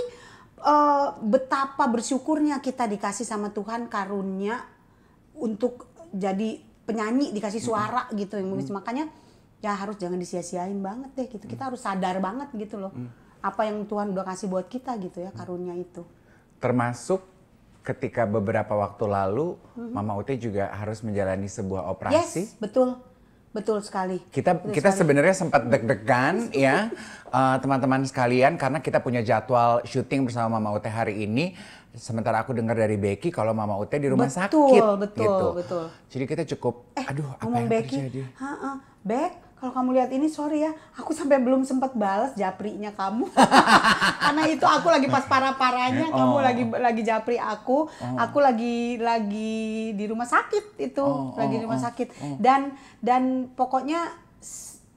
Speaker 2: uh, betapa bersyukurnya kita dikasih sama Tuhan karunia untuk jadi penyanyi dikasih suara mm gitu yang mm -hmm. makanya ya harus jangan disia-siain banget deh gitu kita mm. harus sadar banget gitu loh mm. apa yang Tuhan udah kasih buat kita gitu ya mm. karunia itu
Speaker 1: termasuk ketika beberapa waktu lalu hmm. Mama Ute juga harus menjalani sebuah operasi. Yes,
Speaker 2: betul. Betul sekali. Kita Betul kita sebenarnya
Speaker 1: sempat deg-degan ya eh, teman-teman uh, sekalian karena kita punya jadwal syuting bersama Mama Ute hari ini. Sementara aku dengar dari Becky kalau Mama Ute di rumah betul, sakit. Betul, betul, gitu. betul. Jadi kita cukup, eh, aduh apa yang Becky, terjadi?
Speaker 2: Ha -ha, Bek, kalau kamu lihat ini sorry ya, aku sampai belum sempat balas japrinya kamu. Karena itu aku lagi pas parah-parahnya, eh, oh. kamu lagi lagi japri aku, oh. aku lagi lagi di rumah sakit itu, oh, lagi di oh, rumah oh, sakit. Oh. Dan dan pokoknya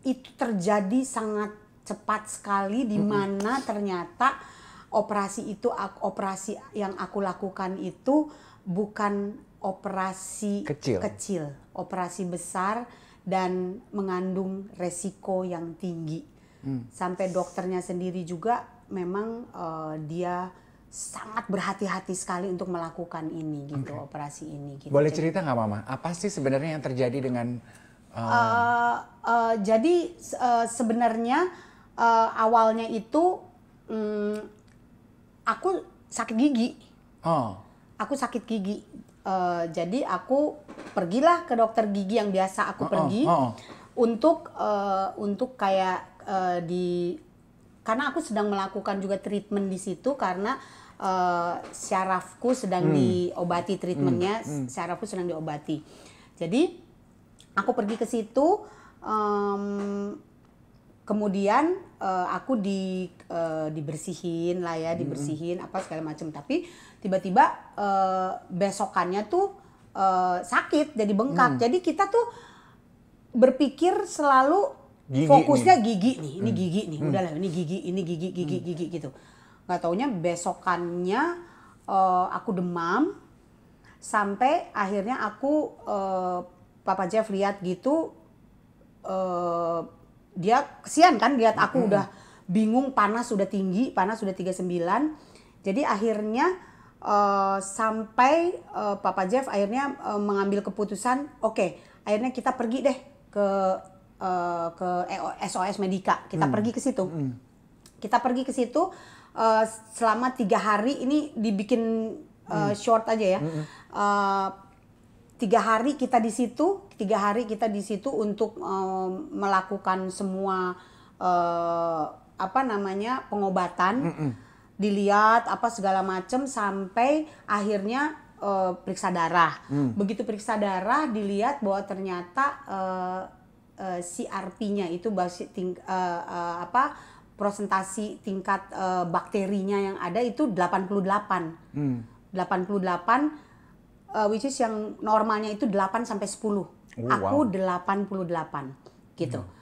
Speaker 2: itu terjadi sangat cepat sekali di mana mm-hmm. ternyata operasi itu operasi yang aku lakukan itu bukan operasi kecil, kecil operasi besar dan mengandung resiko yang tinggi. Hmm. Sampai dokternya sendiri juga memang uh, dia sangat berhati-hati sekali untuk melakukan ini gitu okay. operasi ini gitu. Boleh cerita
Speaker 1: nggak mama? Apa sih sebenarnya yang terjadi dengan uh... Uh,
Speaker 2: uh, jadi uh, sebenarnya uh, awalnya itu um, aku sakit gigi. Oh. Aku sakit gigi uh, jadi aku pergilah ke dokter gigi yang biasa aku oh, oh pergi oh, oh. untuk uh, untuk kayak uh, di karena aku sedang melakukan juga treatment di situ karena uh, syarafku sedang hmm. diobati treatmentnya hmm. Hmm. syarafku sedang diobati jadi aku pergi ke situ um, kemudian uh, aku di uh, dibersihin lah ya dibersihin apa segala macam tapi tiba-tiba uh, besokannya tuh uh, sakit jadi bengkak. Hmm. Jadi kita tuh berpikir selalu gigi fokusnya nih. gigi nih, ini hmm. gigi nih, hmm. udahlah ini gigi, ini gigi, gigi, hmm. gigi gitu. Gak taunya besokannya uh, aku demam sampai akhirnya aku uh, Papa Jeff lihat gitu uh, dia kesian kan lihat aku hmm. udah bingung panas sudah tinggi, panas sudah 39. Jadi akhirnya Eh, sampai uh, Papa Jeff akhirnya uh, mengambil keputusan oke okay, akhirnya kita pergi deh ke uh, ke SOS Medika kita hmm. pergi ke situ hmm. kita pergi ke situ uh, selama tiga hari ini dibikin uh, hmm. short aja ya hmm. uh, tiga hari kita di situ tiga hari kita di situ untuk uh, melakukan semua uh, apa namanya pengobatan Hmm dilihat apa segala macem sampai akhirnya e, periksa darah. Hmm. Begitu periksa darah dilihat bahwa ternyata e, eh, e, eh, CRP-nya itu basic ting e, e, apa prosentasi tingkat e, bakterinya yang ada itu 88. Hmm. 88 e, which is yang normalnya itu 8 sampai 10. Oh, Aku wow. 88 gitu. Hmm.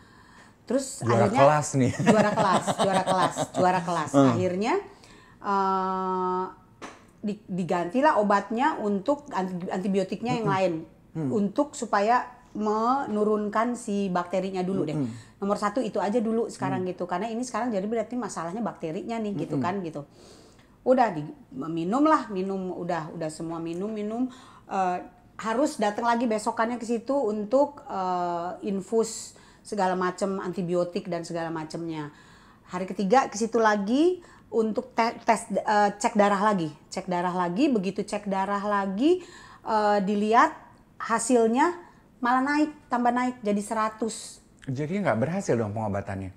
Speaker 2: Terus juara akhirnya kelas nih. juara kelas, juara kelas, juara kelas. Hmm. Akhirnya uh, digantilah obatnya untuk antibiotiknya yang lain hmm. untuk supaya menurunkan si bakterinya dulu deh. Nomor satu itu aja dulu sekarang mm. gitu karena ini sekarang jadi berarti masalahnya bakterinya nih gitu kan gitu. Udah di, minum lah minum udah udah semua minum minum uh, harus datang lagi besokannya ke situ untuk uh, infus segala macam antibiotik dan segala macamnya. Hari ketiga ke situ lagi untuk te tes uh, cek darah lagi, cek darah lagi, begitu cek darah lagi uh, dilihat hasilnya malah naik, tambah naik jadi 100.
Speaker 1: Jadi nggak berhasil dong pengobatannya.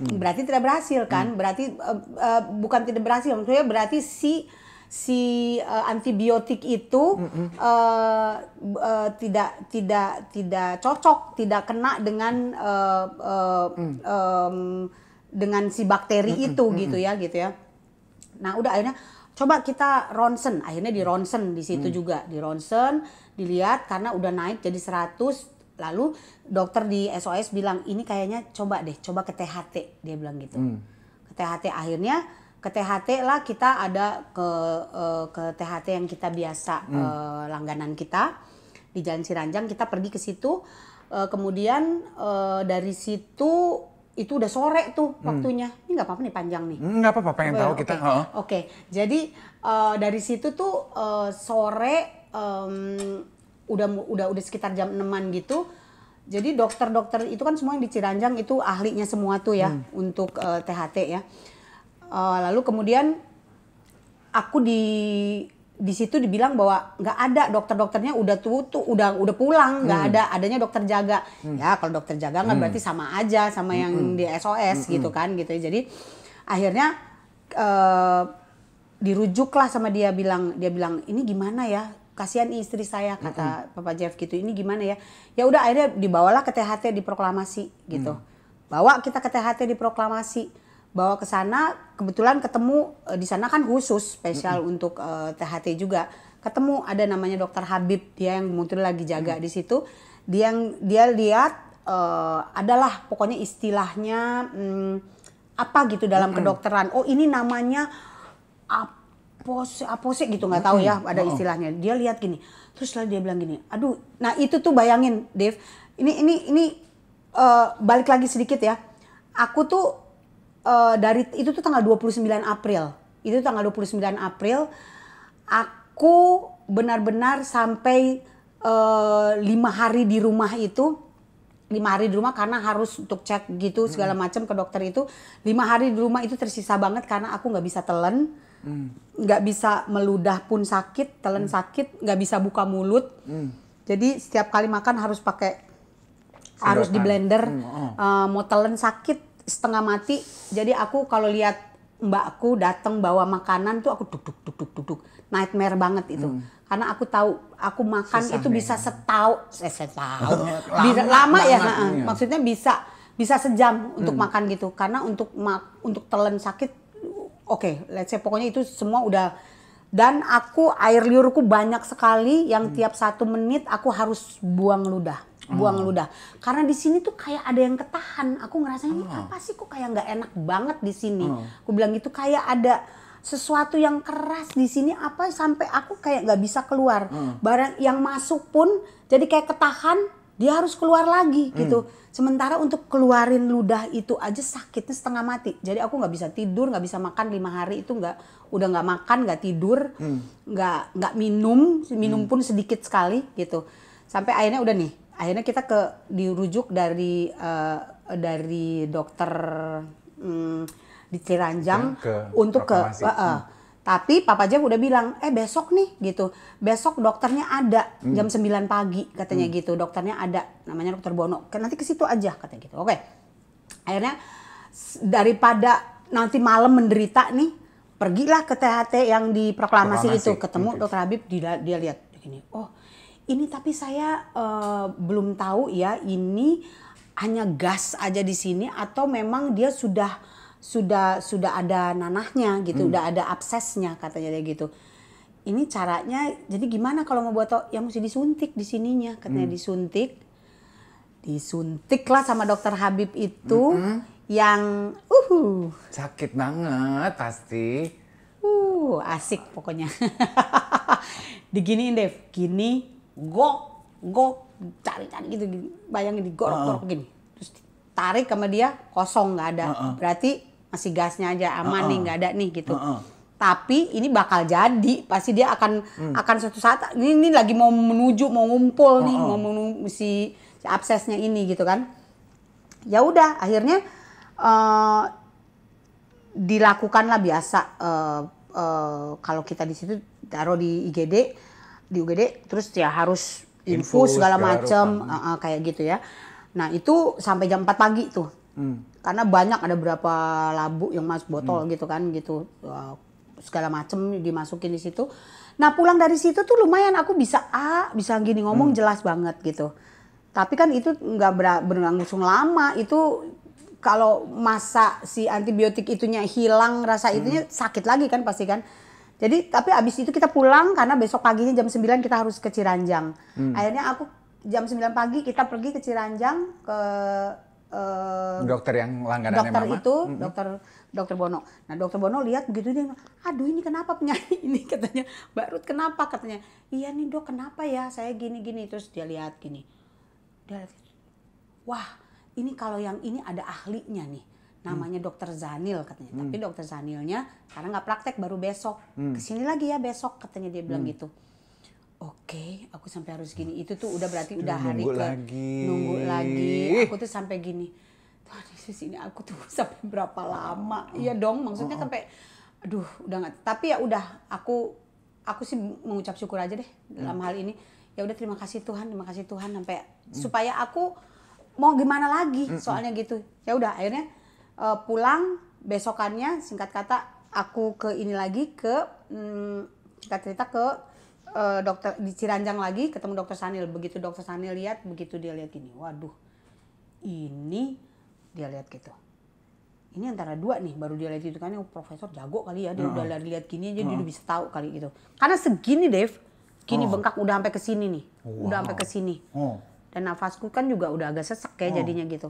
Speaker 2: Hmm. Berarti tidak berhasil kan? Hmm. Berarti uh, uh, bukan tidak berhasil, maksudnya berarti si si uh, antibiotik itu mm -hmm. uh, uh, tidak tidak tidak cocok, tidak kena dengan uh, uh, mm. um, dengan si bakteri mm -hmm. itu gitu ya gitu ya. Nah udah akhirnya coba kita ronsen akhirnya di ronsen di situ hmm. juga di ronsen dilihat karena udah naik jadi 100 lalu dokter di SOS bilang ini kayaknya coba deh coba ke THT dia bilang gitu hmm. ke THT akhirnya ke THT lah kita ada ke uh, ke THT yang kita biasa hmm. uh, langganan kita di Jalan Siranjang kita pergi ke situ uh, kemudian uh, dari situ itu udah sore tuh hmm. waktunya. Hmm. Ini nggak apa-apa nih panjang nih.
Speaker 1: Hmm, nggak apa-apa, pengen oh, tahu okay. kita. Oke, okay.
Speaker 2: okay. jadi uh, dari situ tuh uh, sore um, udah udah udah sekitar jam enaman gitu. Jadi dokter-dokter itu kan semua yang di Ciranjang itu ahlinya semua tuh ya hmm. untuk uh, eh, THT ya. Uh, lalu kemudian aku di di situ dibilang bahwa nggak ada dokter-dokternya udah tuh udah udah pulang nggak hmm. ada adanya dokter jaga hmm. ya kalau dokter jaga nggak hmm. berarti sama aja sama yang hmm. di SOS hmm. gitu kan gitu jadi akhirnya uh, dirujuklah sama dia bilang dia bilang ini gimana ya kasihan istri saya kata hmm. Papa Jeff gitu ini gimana ya ya udah akhirnya dibawalah ke THT di proklamasi gitu hmm. bawa kita ke THT di proklamasi bawa ke sana kebetulan ketemu eh, di sana kan khusus spesial mm -hmm. untuk uh, eh, THT juga ketemu ada namanya dokter Habib dia yang muncul lagi jaga mm di situ dia yang dia lihat uh, adalah pokoknya istilahnya hmm, apa gitu dalam mm -hmm. kedokteran oh ini namanya apose apose gitu nggak tahu ya ada oh. istilahnya dia lihat gini terus lalu dia bilang gini aduh nah itu tuh bayangin Dave ini ini ini uh, balik lagi sedikit ya aku tuh uh, dari itu tuh tanggal 29 April. Itu tanggal 29 April aku benar-benar sampai eh, lima hari di rumah itu lima hari di rumah karena harus untuk cek gitu segala hmm. macam ke dokter itu lima hari di rumah itu tersisa banget karena aku nggak bisa telan hmm. nggak hmm. bisa meludah pun sakit telan hmm. sakit nggak bisa buka mulut hmm. jadi setiap kali makan harus pakai
Speaker 1: harus di kan? blender hmm. oh.
Speaker 2: uh, mau telan sakit setengah mati jadi aku kalau lihat mbakku datang bawa makanan tuh aku duduk duduk duduk nightmare banget itu hmm. karena aku tahu aku makan Susah itu bisa setau eh, setau lama, bisa, lama ya nah, maksudnya bisa bisa sejam hmm. untuk makan gitu karena untuk mak untuk telan sakit oke okay, let's say pokoknya itu semua udah dan aku air liurku banyak sekali yang hmm. tiap satu menit aku harus buang ludah buang hmm. ludah karena di sini tuh kayak ada yang ketahan aku ngerasa ini oh. apa sih kok kayak nggak enak banget di sini oh. aku bilang itu kayak ada sesuatu yang keras di sini apa sampai aku kayak nggak bisa keluar hmm. barang yang masuk pun jadi kayak ketahan dia harus keluar lagi hmm. gitu sementara untuk keluarin ludah itu aja sakitnya setengah mati jadi aku nggak bisa tidur nggak bisa makan lima hari itu nggak udah nggak makan nggak tidur nggak hmm. nggak minum minum hmm. pun sedikit sekali gitu sampai akhirnya udah nih akhirnya kita ke dirujuk dari uh, dari dokter um, di Ciranjang ke
Speaker 1: untuk ke uh, uh, hmm.
Speaker 2: Tapi Papa Jeff udah bilang, eh besok nih gitu. Besok dokternya ada hmm. jam 9 pagi katanya hmm. gitu. Dokternya ada, namanya dokter Bono. kan Nanti ke situ aja katanya gitu. Oke. Akhirnya daripada nanti malam menderita nih, pergilah ke THT yang di proklamasi, itu. Ketemu dokter Habib, dia, dia lihat gini. Oh, ini tapi saya uh, belum tahu ya ini hanya gas aja di sini atau memang dia sudah sudah sudah ada nanahnya gitu, hmm. udah ada absesnya katanya dia gitu. Ini caranya jadi gimana kalau mau buat yang mesti disuntik di sininya katanya hmm. disuntik. Disuntik lah sama dokter Habib itu hmm. yang uh
Speaker 1: sakit banget pasti.
Speaker 2: Uh, asik pokoknya.
Speaker 1: Diginiin
Speaker 2: Dev, gini go go cari-cari gitu bayangin digorok-gorok gini terus tarik sama dia kosong nggak ada berarti masih gasnya aja aman nih nggak ada nih gitu tapi ini bakal jadi pasti dia akan hmm. akan suatu saat ini, ini lagi mau menuju mau ngumpul nih mau menuju si, si absesnya ini gitu kan ya udah akhirnya uh, dilakukanlah biasa uh, uh, kalau kita di situ taruh di IGD di UGD terus ya harus infus, infus segala macam uh, uh, kayak gitu ya. Nah, itu sampai jam 4 pagi tuh. Hmm. Karena banyak ada berapa labu yang masuk botol hmm. gitu kan gitu. Uh, segala macem dimasukin di situ. Nah, pulang dari situ tuh lumayan aku bisa A, ah, bisa gini ngomong hmm. jelas banget gitu. Tapi kan itu nggak berlangsung lama, itu kalau masa si antibiotik itunya hilang rasa hmm. itunya hmm. sakit lagi kan pasti kan. Jadi tapi abis itu kita pulang karena besok paginya jam 9 kita harus ke Ciranjang. Hmm. Akhirnya aku jam 9 pagi kita pergi ke Ciranjang ke uh, dokter
Speaker 1: yang langganan dokter mama. itu -hmm. dokter
Speaker 2: dokter Bono. Nah dokter Bono lihat begitu dia, aduh ini kenapa penyanyi ini katanya, Barut kenapa katanya, iya nih dok kenapa ya saya gini gini terus dia lihat gini, dia lihat, wah ini kalau yang ini ada ahlinya nih, namanya dokter Zanil katanya hmm. tapi dokter Zanilnya karena nggak praktek baru besok hmm. kesini lagi ya besok katanya dia bilang hmm. gitu oke okay, aku sampai harus gini itu tuh udah berarti udah udah hari ke
Speaker 1: lagi. nunggu lagi aku
Speaker 2: tuh sampai gini tuh di sini aku tuh sampai berapa lama iya dong maksudnya oh, oh. sampai aduh udah nggak tapi ya udah aku aku sih mengucap syukur aja deh hmm. dalam hal ini ya udah terima kasih Tuhan terima kasih Tuhan sampai hmm. supaya aku mau gimana lagi hmm, hmm. soalnya gitu ya udah akhirnya uh, pulang besokannya singkat kata aku ke ini lagi ke hmm, cerita ke uh, dokter di Ciranjang lagi ketemu dokter Sanil begitu dokter Sanil lihat begitu dia lihat ini, waduh ini dia lihat gitu ini antara dua nih baru dia lihat itu kan yang oh, profesor jago kali ya dia uh udah lihat gini aja uh dia udah bisa tahu kali gitu karena segini Dev kini oh. bengkak udah sampai ke sini nih wow. udah sampai ke sini oh. dan nafasku kan juga udah agak sesek ya oh. jadinya gitu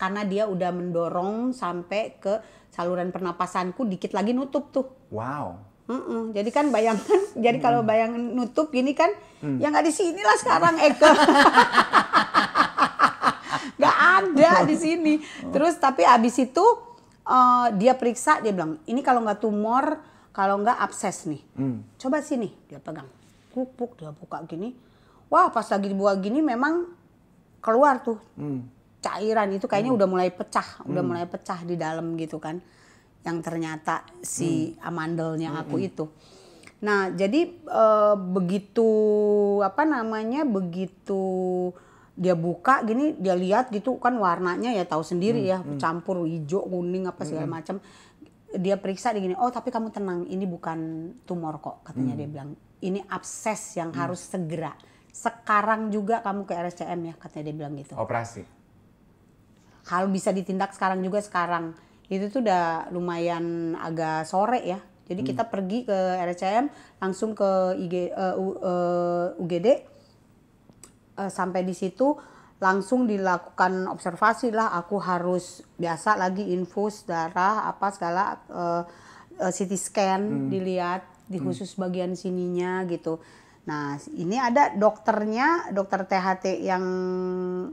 Speaker 2: karena dia udah mendorong sampai ke saluran pernapasanku dikit lagi nutup tuh. Wow. Mm -mm. Jadi kan bayangkan, jadi mm jadi kalau bayangan nutup gini kan, mm. ya nggak di sini lah sekarang Eka. nggak ada di sini. Oh. Terus tapi abis itu uh, dia periksa, dia bilang ini kalau nggak tumor, kalau nggak abses nih. Mm. Coba sini, dia pegang, pupuk dia buka gini. Wah pas lagi dibuka gini memang keluar tuh. Mm cairan itu kayaknya hmm. udah mulai pecah, hmm. udah mulai pecah di dalam gitu kan. Yang ternyata si hmm. amandelnya hmm. aku hmm. itu. Nah, jadi e, begitu apa namanya? begitu dia buka gini, dia lihat gitu kan warnanya ya tahu sendiri hmm. ya, hmm. campur hijau, kuning apa segala hmm. hmm. macam. Dia periksa di gini, "Oh, tapi kamu tenang, ini bukan tumor kok," katanya hmm. dia bilang. "Ini abses yang hmm. harus segera." sekarang juga kamu ke RSCM ya katanya dia bilang gitu. Operasi kalau bisa ditindak sekarang juga sekarang itu tuh udah lumayan agak sore ya jadi hmm. kita pergi ke RCM langsung ke IG, uh, eh, uh, eh, UGD uh, eh, sampai di situ langsung dilakukan observasi lah aku harus biasa lagi infus darah apa segala uh, uh, CT scan hmm. dilihat di hmm. khusus hmm. bagian sininya gitu Nah, ini ada dokternya, dokter THT yang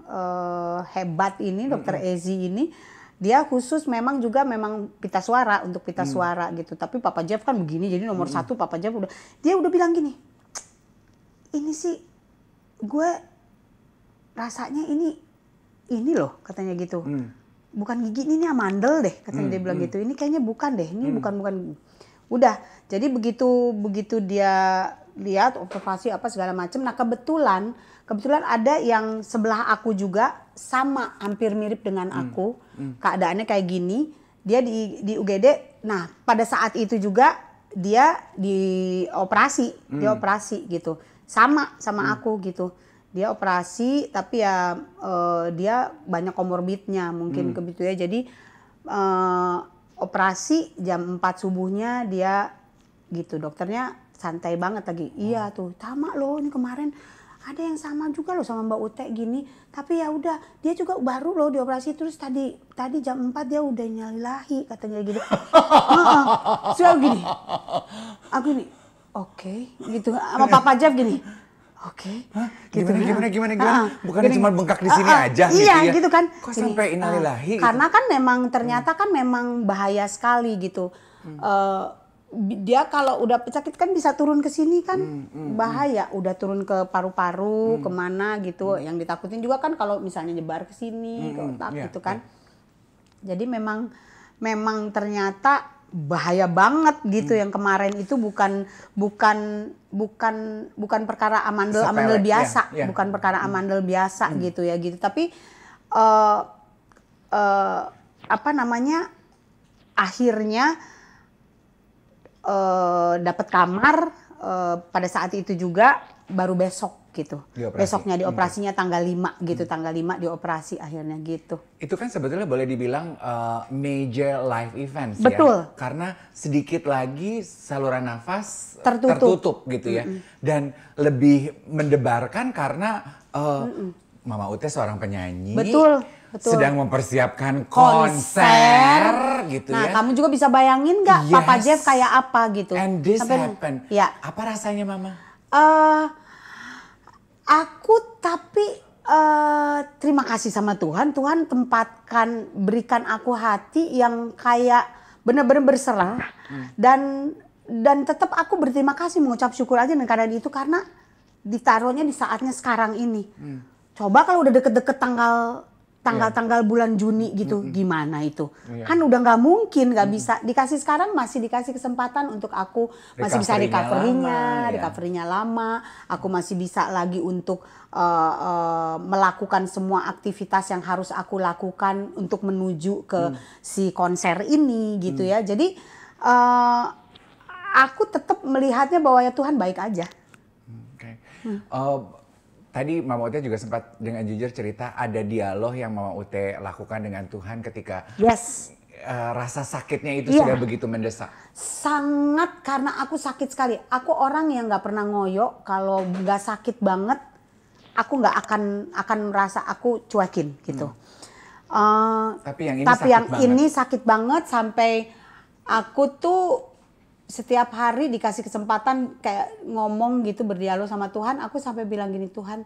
Speaker 2: uh, hebat ini, dokter mm-hmm. Ezi ini, dia khusus memang juga memang pita suara untuk pita mm. suara gitu. Tapi Papa Jeff kan begini, jadi nomor mm satu Papa Jeff udah, dia udah bilang gini, ini sih gue rasanya ini ini loh katanya gitu. Mm. Bukan gigi ini, ini amandel deh katanya mm, dia bilang mm. gitu. Ini kayaknya bukan deh, ini bukan mm. bukan bukan. Udah, jadi begitu begitu dia lihat observasi apa segala macam. Nah kebetulan kebetulan ada yang sebelah aku juga sama hampir mirip dengan hmm. aku hmm. Hmm. keadaannya kayak gini. Dia di di UGD. Nah pada saat itu juga dia dioperasi, hmm. dia operasi gitu. Sama sama hmm. aku gitu. Dia operasi tapi ya uh, dia banyak komorbidnya mungkin hmm. ya. Jadi uh, operasi jam 4 subuhnya dia gitu dokternya santai banget lagi hmm. iya tuh sama loh ini kemarin ada yang sama juga loh sama Mbak Ute gini tapi ya udah dia juga baru loh dioperasi terus tadi tadi jam 4 dia udah nyalahi katanya gitu saya gini aku nih oke okay. gitu sama Papa Jeff gini
Speaker 1: Oke. Okay. Gitu gimana, gimana gimana gimana uh, Bukan cuma bengkak di sini uh, uh, aja gitu iya, gitu ya. gitu
Speaker 2: kan. Kok gini, sampai inalilahi uh, gitu. Karena kan memang ternyata hmm. kan memang bahaya sekali gitu. Hmm. Uh, dia kalau udah sakit kan bisa turun ke sini kan hmm, hmm, hmm, bahaya udah turun ke paru-paru hmm. kemana gitu hmm. yang ditakutin juga kan kalau misalnya nyebar ke sini hmm, ke hmm. otak yeah, gitu kan yeah. jadi memang memang ternyata bahaya banget gitu hmm. yang kemarin itu bukan bukan bukan bukan perkara amandel Sepele. amandel iya, biasa yeah, yeah. bukan perkara hmm. amandel hmm. biasa hmm. gitu ya gitu tapi uh, uh, apa namanya akhirnya uh, eh, dapat kamar uh, pada saat itu juga baru besok gitu. Dioperasi. Besoknya hmm. dioperasinya hmm. tanggal 5 gitu, hmm. tanggal 5 dioperasi akhirnya
Speaker 1: gitu. Itu kan sebetulnya boleh dibilang uh, major life event ya. Betul. Karena sedikit lagi saluran nafas tertutup, tertutup gitu ya. Mm -mm. Dan lebih mendebarkan karena uh, mm -mm. Mama Ute seorang penyanyi. Betul Betul. sedang mempersiapkan konser, konser. gitu nah, ya. Nah, kamu
Speaker 2: juga bisa bayangin nggak yes. Papa Jeff kayak apa gitu. And this Sampai, happened. Ya.
Speaker 1: Apa rasanya Mama?
Speaker 2: Uh, aku tapi uh, terima kasih sama Tuhan. Tuhan tempatkan, berikan aku hati yang kayak benar-benar berserah. Hmm. Dan dan tetap aku berterima kasih mengucap syukur aja dengan keadaan itu karena ditaruhnya di saatnya sekarang ini. Hmm. Coba kalau udah deket-deket tanggal tanggal-tanggal bulan Juni gitu mm -hmm. gimana itu yeah. kan udah nggak mungkin nggak mm -hmm. bisa dikasih sekarang masih dikasih kesempatan untuk aku masih bisa recovery-nya recovery-nya lama iya. aku masih bisa lagi untuk uh, uh, melakukan semua aktivitas yang harus aku lakukan untuk menuju ke mm. si konser ini gitu mm. ya jadi uh, aku tetap melihatnya bahwa ya Tuhan baik aja
Speaker 1: okay. hmm. uh, Tadi Mama Ute juga sempat dengan jujur cerita ada dialog yang Mama Ute lakukan dengan Tuhan ketika yes. Uh, rasa sakitnya itu yeah. sudah begitu mendesak.
Speaker 2: Sangat karena aku sakit sekali. Aku orang yang nggak pernah ngoyo kalau nggak sakit banget, aku nggak akan akan merasa aku cuekin gitu. Hmm. Uh, tapi yang ini tapi sakit yang banget. ini sakit banget sampai aku tuh setiap hari dikasih kesempatan kayak ngomong gitu berdialog sama Tuhan aku sampai bilang gini Tuhan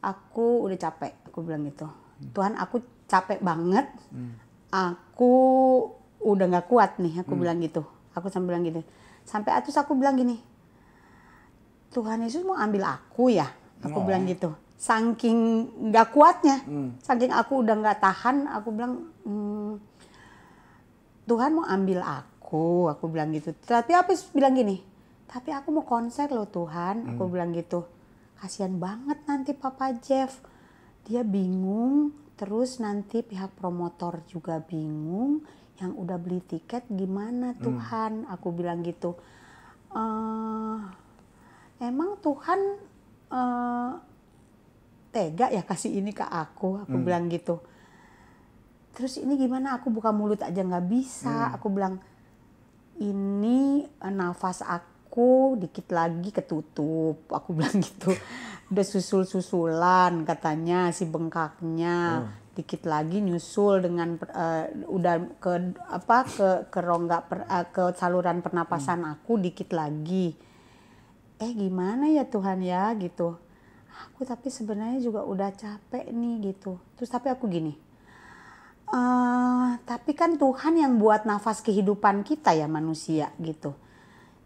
Speaker 2: aku udah capek aku bilang gitu Tuhan aku capek banget aku udah nggak kuat nih aku hmm. bilang gitu aku sampai bilang gitu sampai atus aku bilang gini Tuhan Yesus mau ambil aku ya
Speaker 1: aku oh. bilang gitu
Speaker 2: saking nggak kuatnya hmm. saking aku udah nggak tahan aku bilang hmm, Tuhan mau ambil aku aku aku bilang gitu tapi aku bilang gini tapi aku mau konser loh Tuhan aku hmm. bilang gitu kasihan banget nanti Papa Jeff dia bingung terus nanti pihak promotor juga bingung yang udah beli tiket gimana hmm. Tuhan hmm. aku bilang gitu eh, emang Tuhan eh, tega ya kasih ini ke aku aku hmm. bilang gitu terus ini gimana aku buka mulut aja nggak bisa hmm. aku bilang ini eh, nafas aku dikit lagi ketutup aku bilang gitu udah susul-susulan katanya si bengkaknya hmm dikit lagi nyusul dengan uh, udah ke apa ke ke rongga per, uh, ke saluran pernapasan hmm. aku dikit lagi eh gimana ya Tuhan ya gitu aku tapi sebenarnya juga udah capek nih gitu terus tapi aku gini Eh, tapi kan Tuhan yang buat nafas kehidupan kita ya manusia gitu.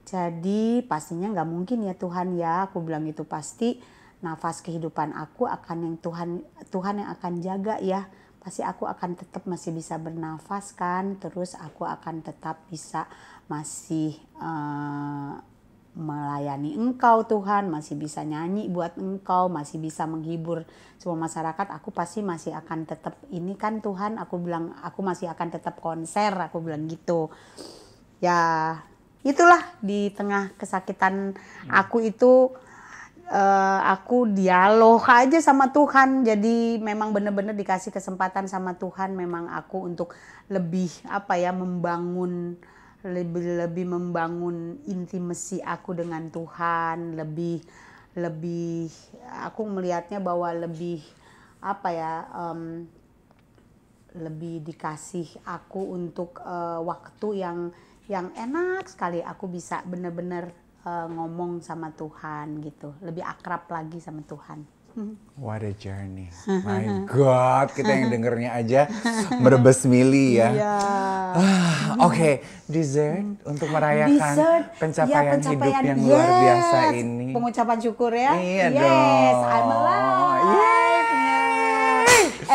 Speaker 2: Jadi pastinya nggak mungkin ya Tuhan ya, aku bilang itu pasti nafas kehidupan aku akan yang Tuhan Tuhan yang akan jaga ya. Pasti aku akan tetap masih bisa bernafas kan, terus aku akan tetap bisa masih uh, melayani engkau Tuhan, masih bisa nyanyi buat engkau, masih bisa menghibur semua masyarakat, aku pasti masih akan tetap ini kan Tuhan, aku bilang aku masih akan tetap konser, aku bilang gitu. Ya, itulah di tengah kesakitan hmm. aku itu uh, aku dialog aja sama Tuhan. Jadi memang benar-benar dikasih kesempatan sama Tuhan memang aku untuk lebih apa ya membangun lebih lebih membangun intimasi aku dengan Tuhan lebih lebih aku melihatnya bahwa lebih apa ya um, lebih dikasih aku untuk uh, waktu yang yang enak sekali aku bisa benar-benar uh, ngomong sama Tuhan gitu lebih akrab lagi sama Tuhan Mm-hmm.
Speaker 1: What a journey. Mm-hmm. My God, kita yang mm-hmm. dengernya aja merebes mili ya. Yeah. Iya. Oke, okay. dessert untuk merayakan dessert. Pencapaian, ya, pencapaian hidup yang yes. luar biasa ini.
Speaker 2: Pengucapan syukur ya. Iya yes, dong.
Speaker 1: I'm alive. Yes.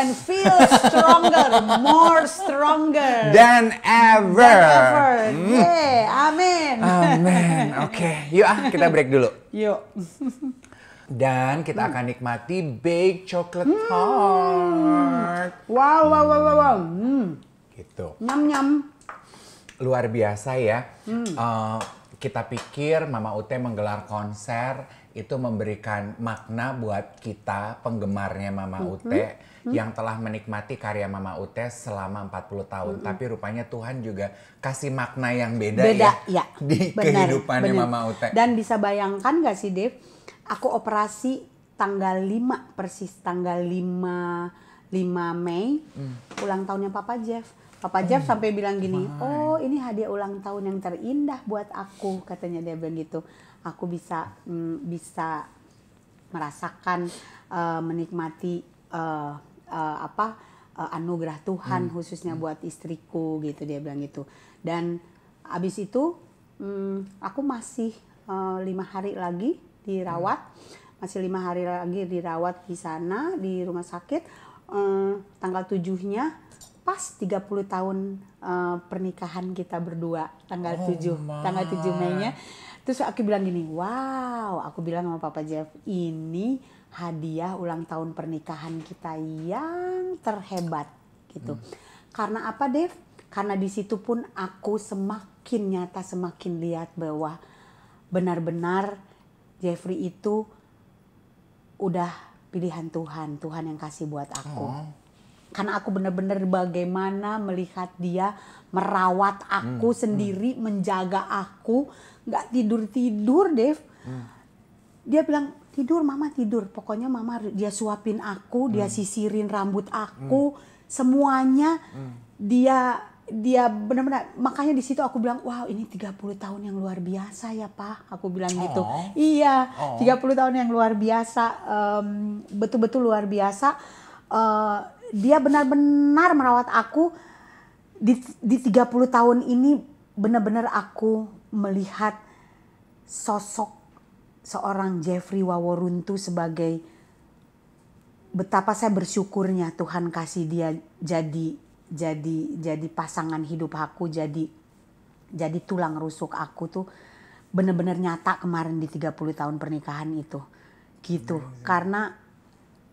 Speaker 2: And feel stronger, more stronger. Than ever. Than ever. Mm. Yeah, amin.
Speaker 1: Amin. Oke, okay. yuk ah kita break dulu. Yuk. Dan kita hmm. akan nikmati baked chocolate hmm. tart.
Speaker 2: Wow, wow, wow, wow, wow. Hmm. Gitu. Nyam, nyam.
Speaker 1: Luar biasa ya. Hmm. Uh, kita pikir Mama Ute menggelar konser itu memberikan makna buat kita penggemarnya Mama -hmm. Ute hmm. yang telah menikmati karya Mama Ute selama 40 tahun. Hmm. Tapi rupanya Tuhan juga kasih makna yang beda, beda ya, ya. di benar, kehidupannya benar. Mama Ute. Dan
Speaker 2: bisa bayangkan gak sih Dev, aku operasi tanggal 5 persis tanggal 5 5 Mei hmm. ulang tahunnya Papa Jeff. Papa hmm. Jeff sampai bilang gini, my. "Oh, ini hadiah ulang tahun yang terindah buat aku," katanya dia bilang gitu. Aku bisa mm, bisa merasakan uh, menikmati uh, uh, apa uh, anugerah Tuhan hmm. khususnya hmm. buat istriku gitu dia bilang gitu. Dan abis itu mm, aku masih uh, lima hari lagi dirawat masih lima hari lagi dirawat di sana di rumah sakit eh, tanggal tujuhnya pas 30 tahun eh, pernikahan kita berdua tanggal oh, 7 my. tanggal tujuh Mei-nya terus aku bilang gini wow aku bilang sama Papa Jeff ini hadiah ulang tahun pernikahan kita yang terhebat gitu hmm. karena apa Dev karena di situ pun aku semakin nyata semakin lihat bahwa benar-benar Jeffrey itu udah pilihan Tuhan, Tuhan yang kasih buat aku. Oh. Karena aku bener-bener bagaimana melihat dia merawat aku hmm, sendiri, hmm. menjaga aku, nggak tidur tidur, Dev. Hmm. Dia bilang tidur, mama tidur. Pokoknya mama dia suapin aku, hmm. dia sisirin rambut aku, hmm. semuanya hmm. dia dia benar-benar makanya di situ aku bilang wow ini 30 tahun yang luar biasa ya Pak aku bilang gitu. oh. gitu iya oh. 30 tahun yang luar biasa betul betul-betul luar biasa uh, dia benar-benar merawat aku di di 30 tahun ini benar-benar aku melihat sosok seorang Jeffrey Waworuntu sebagai betapa saya bersyukurnya Tuhan kasih dia jadi jadi jadi pasangan hidup aku jadi jadi tulang rusuk aku tuh bener-bener nyata kemarin di 30 tahun pernikahan itu gitu hmm. karena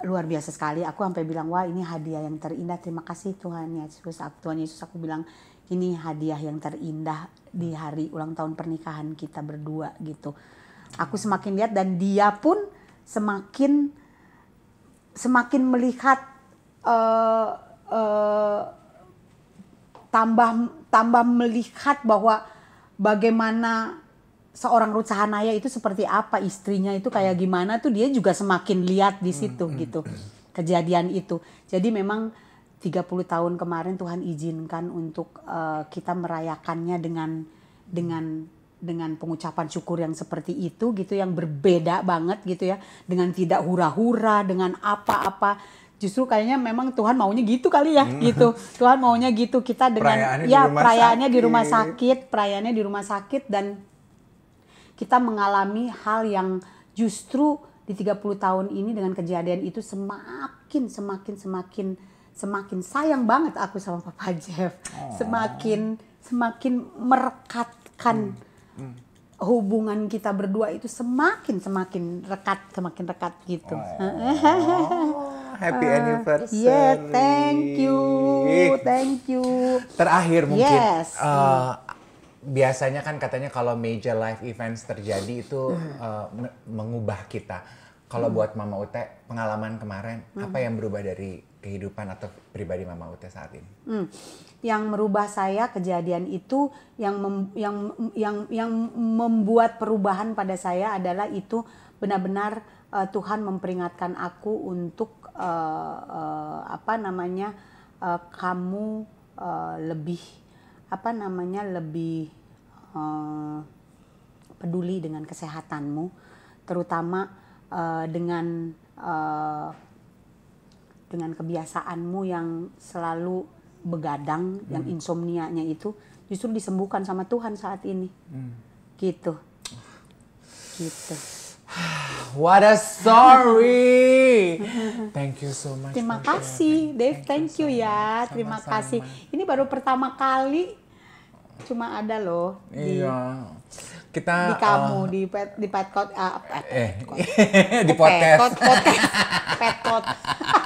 Speaker 2: luar biasa sekali aku sampai bilang wah ini hadiah yang terindah terima kasih Tuhan Yesus Tuhan Yesus aku bilang ini hadiah yang terindah di hari ulang tahun pernikahan kita berdua gitu aku semakin lihat dan dia pun semakin semakin melihat uh, uh, tambah tambah melihat bahwa bagaimana seorang Ruth Sahanaya itu seperti apa istrinya itu kayak hmm. gimana tuh dia juga semakin lihat di hmm, situ hmm, gitu hmm. kejadian itu jadi memang 30 tahun kemarin Tuhan izinkan untuk uh, kita merayakannya dengan dengan dengan pengucapan syukur yang seperti itu gitu yang berbeda banget gitu ya dengan tidak hura-hura dengan apa-apa justru kayaknya memang Tuhan maunya gitu kali ya hmm. gitu Tuhan maunya gitu kita dengan perayaannya ya di perayaannya sakit. di rumah sakit perayaannya di rumah sakit dan kita mengalami hal yang justru di 30 tahun ini dengan kejadian itu semakin semakin semakin semakin sayang banget aku sama Papa Jeff oh. semakin semakin merekatkan hmm. hmm hubungan kita berdua itu semakin semakin rekat semakin rekat gitu. Oh,
Speaker 1: happy ah, anniversary. Yeah, thank you, thank you. Terakhir mungkin. Yes. Uh, biasanya kan katanya kalau major life events terjadi itu uh, mengubah kita. Kalau hmm. buat Mama Ute pengalaman kemarin hmm. apa yang berubah dari kehidupan atau pribadi Mama Ute saat ini?
Speaker 2: Hmm yang merubah saya kejadian itu yang mem, yang yang yang membuat perubahan pada saya adalah itu benar-benar uh, Tuhan memperingatkan aku untuk uh, uh, apa namanya uh, kamu uh, lebih apa namanya lebih uh, peduli dengan kesehatanmu terutama uh, dengan uh, dengan kebiasaanmu yang selalu begadang hmm. yang insomnianya itu justru disembuhkan sama Tuhan saat ini hmm. gitu gitu What a
Speaker 1: story. Thank you so much. Terima
Speaker 2: kasih, Dave. Thank, thank you, you ya. Sama Terima sama. kasih. Ini baru pertama kali cuma ada loh di
Speaker 1: iya. kita di kamu uh, di
Speaker 2: pet di pet code uh, ah, pet, eh, di podcast
Speaker 1: pet code, pet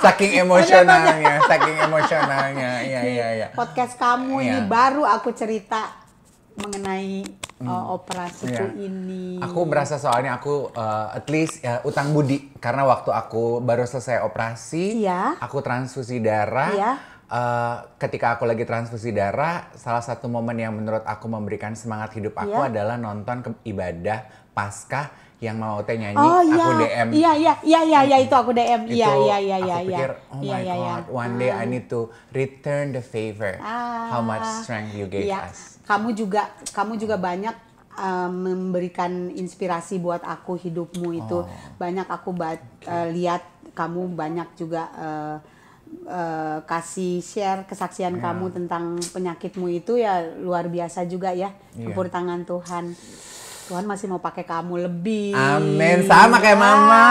Speaker 1: saking emosionalnya, saking emosionalnya. Iya, iya, iya.
Speaker 2: Podcast kamu ini iya. baru aku cerita mengenai hmm. uh, operasiku ya. ini. Aku berasa
Speaker 1: soalnya aku uh, at least ya utang budi karena waktu aku baru selesai operasi, ya. aku transfusi darah. Iya. Uh, ketika aku lagi transfusi darah, salah satu momen yang menurut aku memberikan semangat hidup aku yeah. adalah nonton ke ibadah paskah yang mau teh nyanyi oh, aku iya. DM iya iya
Speaker 2: iya iya iya itu aku DM iya iya iya iya aku iya, iya. pikir ya. oh my ya, ya,
Speaker 1: god one day I ah. need to return the favor ah. how much strength you gave ya.
Speaker 2: us kamu juga kamu juga banyak uh, memberikan inspirasi buat aku hidupmu itu oh. banyak aku ba eh, okay. uh, lihat kamu banyak juga uh, Uh, kasih share kesaksian yeah. kamu tentang penyakitmu itu ya luar biasa juga ya yeah. tangan Tuhan. Tuhan masih mau pakai kamu lebih. Amin. Sama kayak Mama.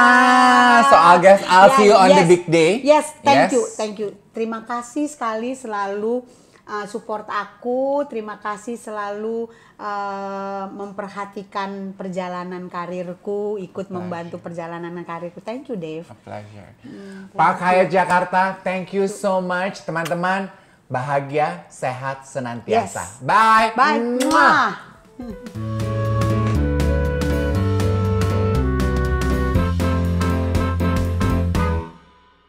Speaker 1: So I guess I'll yeah, see you on yes. the big day. Yes, thank yes. you,
Speaker 2: thank you. Terima kasih sekali selalu uh, support aku. Terima kasih selalu uh, memperhatikan perjalanan karirku, ikut membantu perjalanan karirku. Thank you, Dave. A pleasure. Hmm, Pak Hayat
Speaker 1: Jakarta, thank you so much, teman-teman. Bahagia, sehat senantiasa. Yes. Bye.
Speaker 2: Bye. Mwah. Mwah.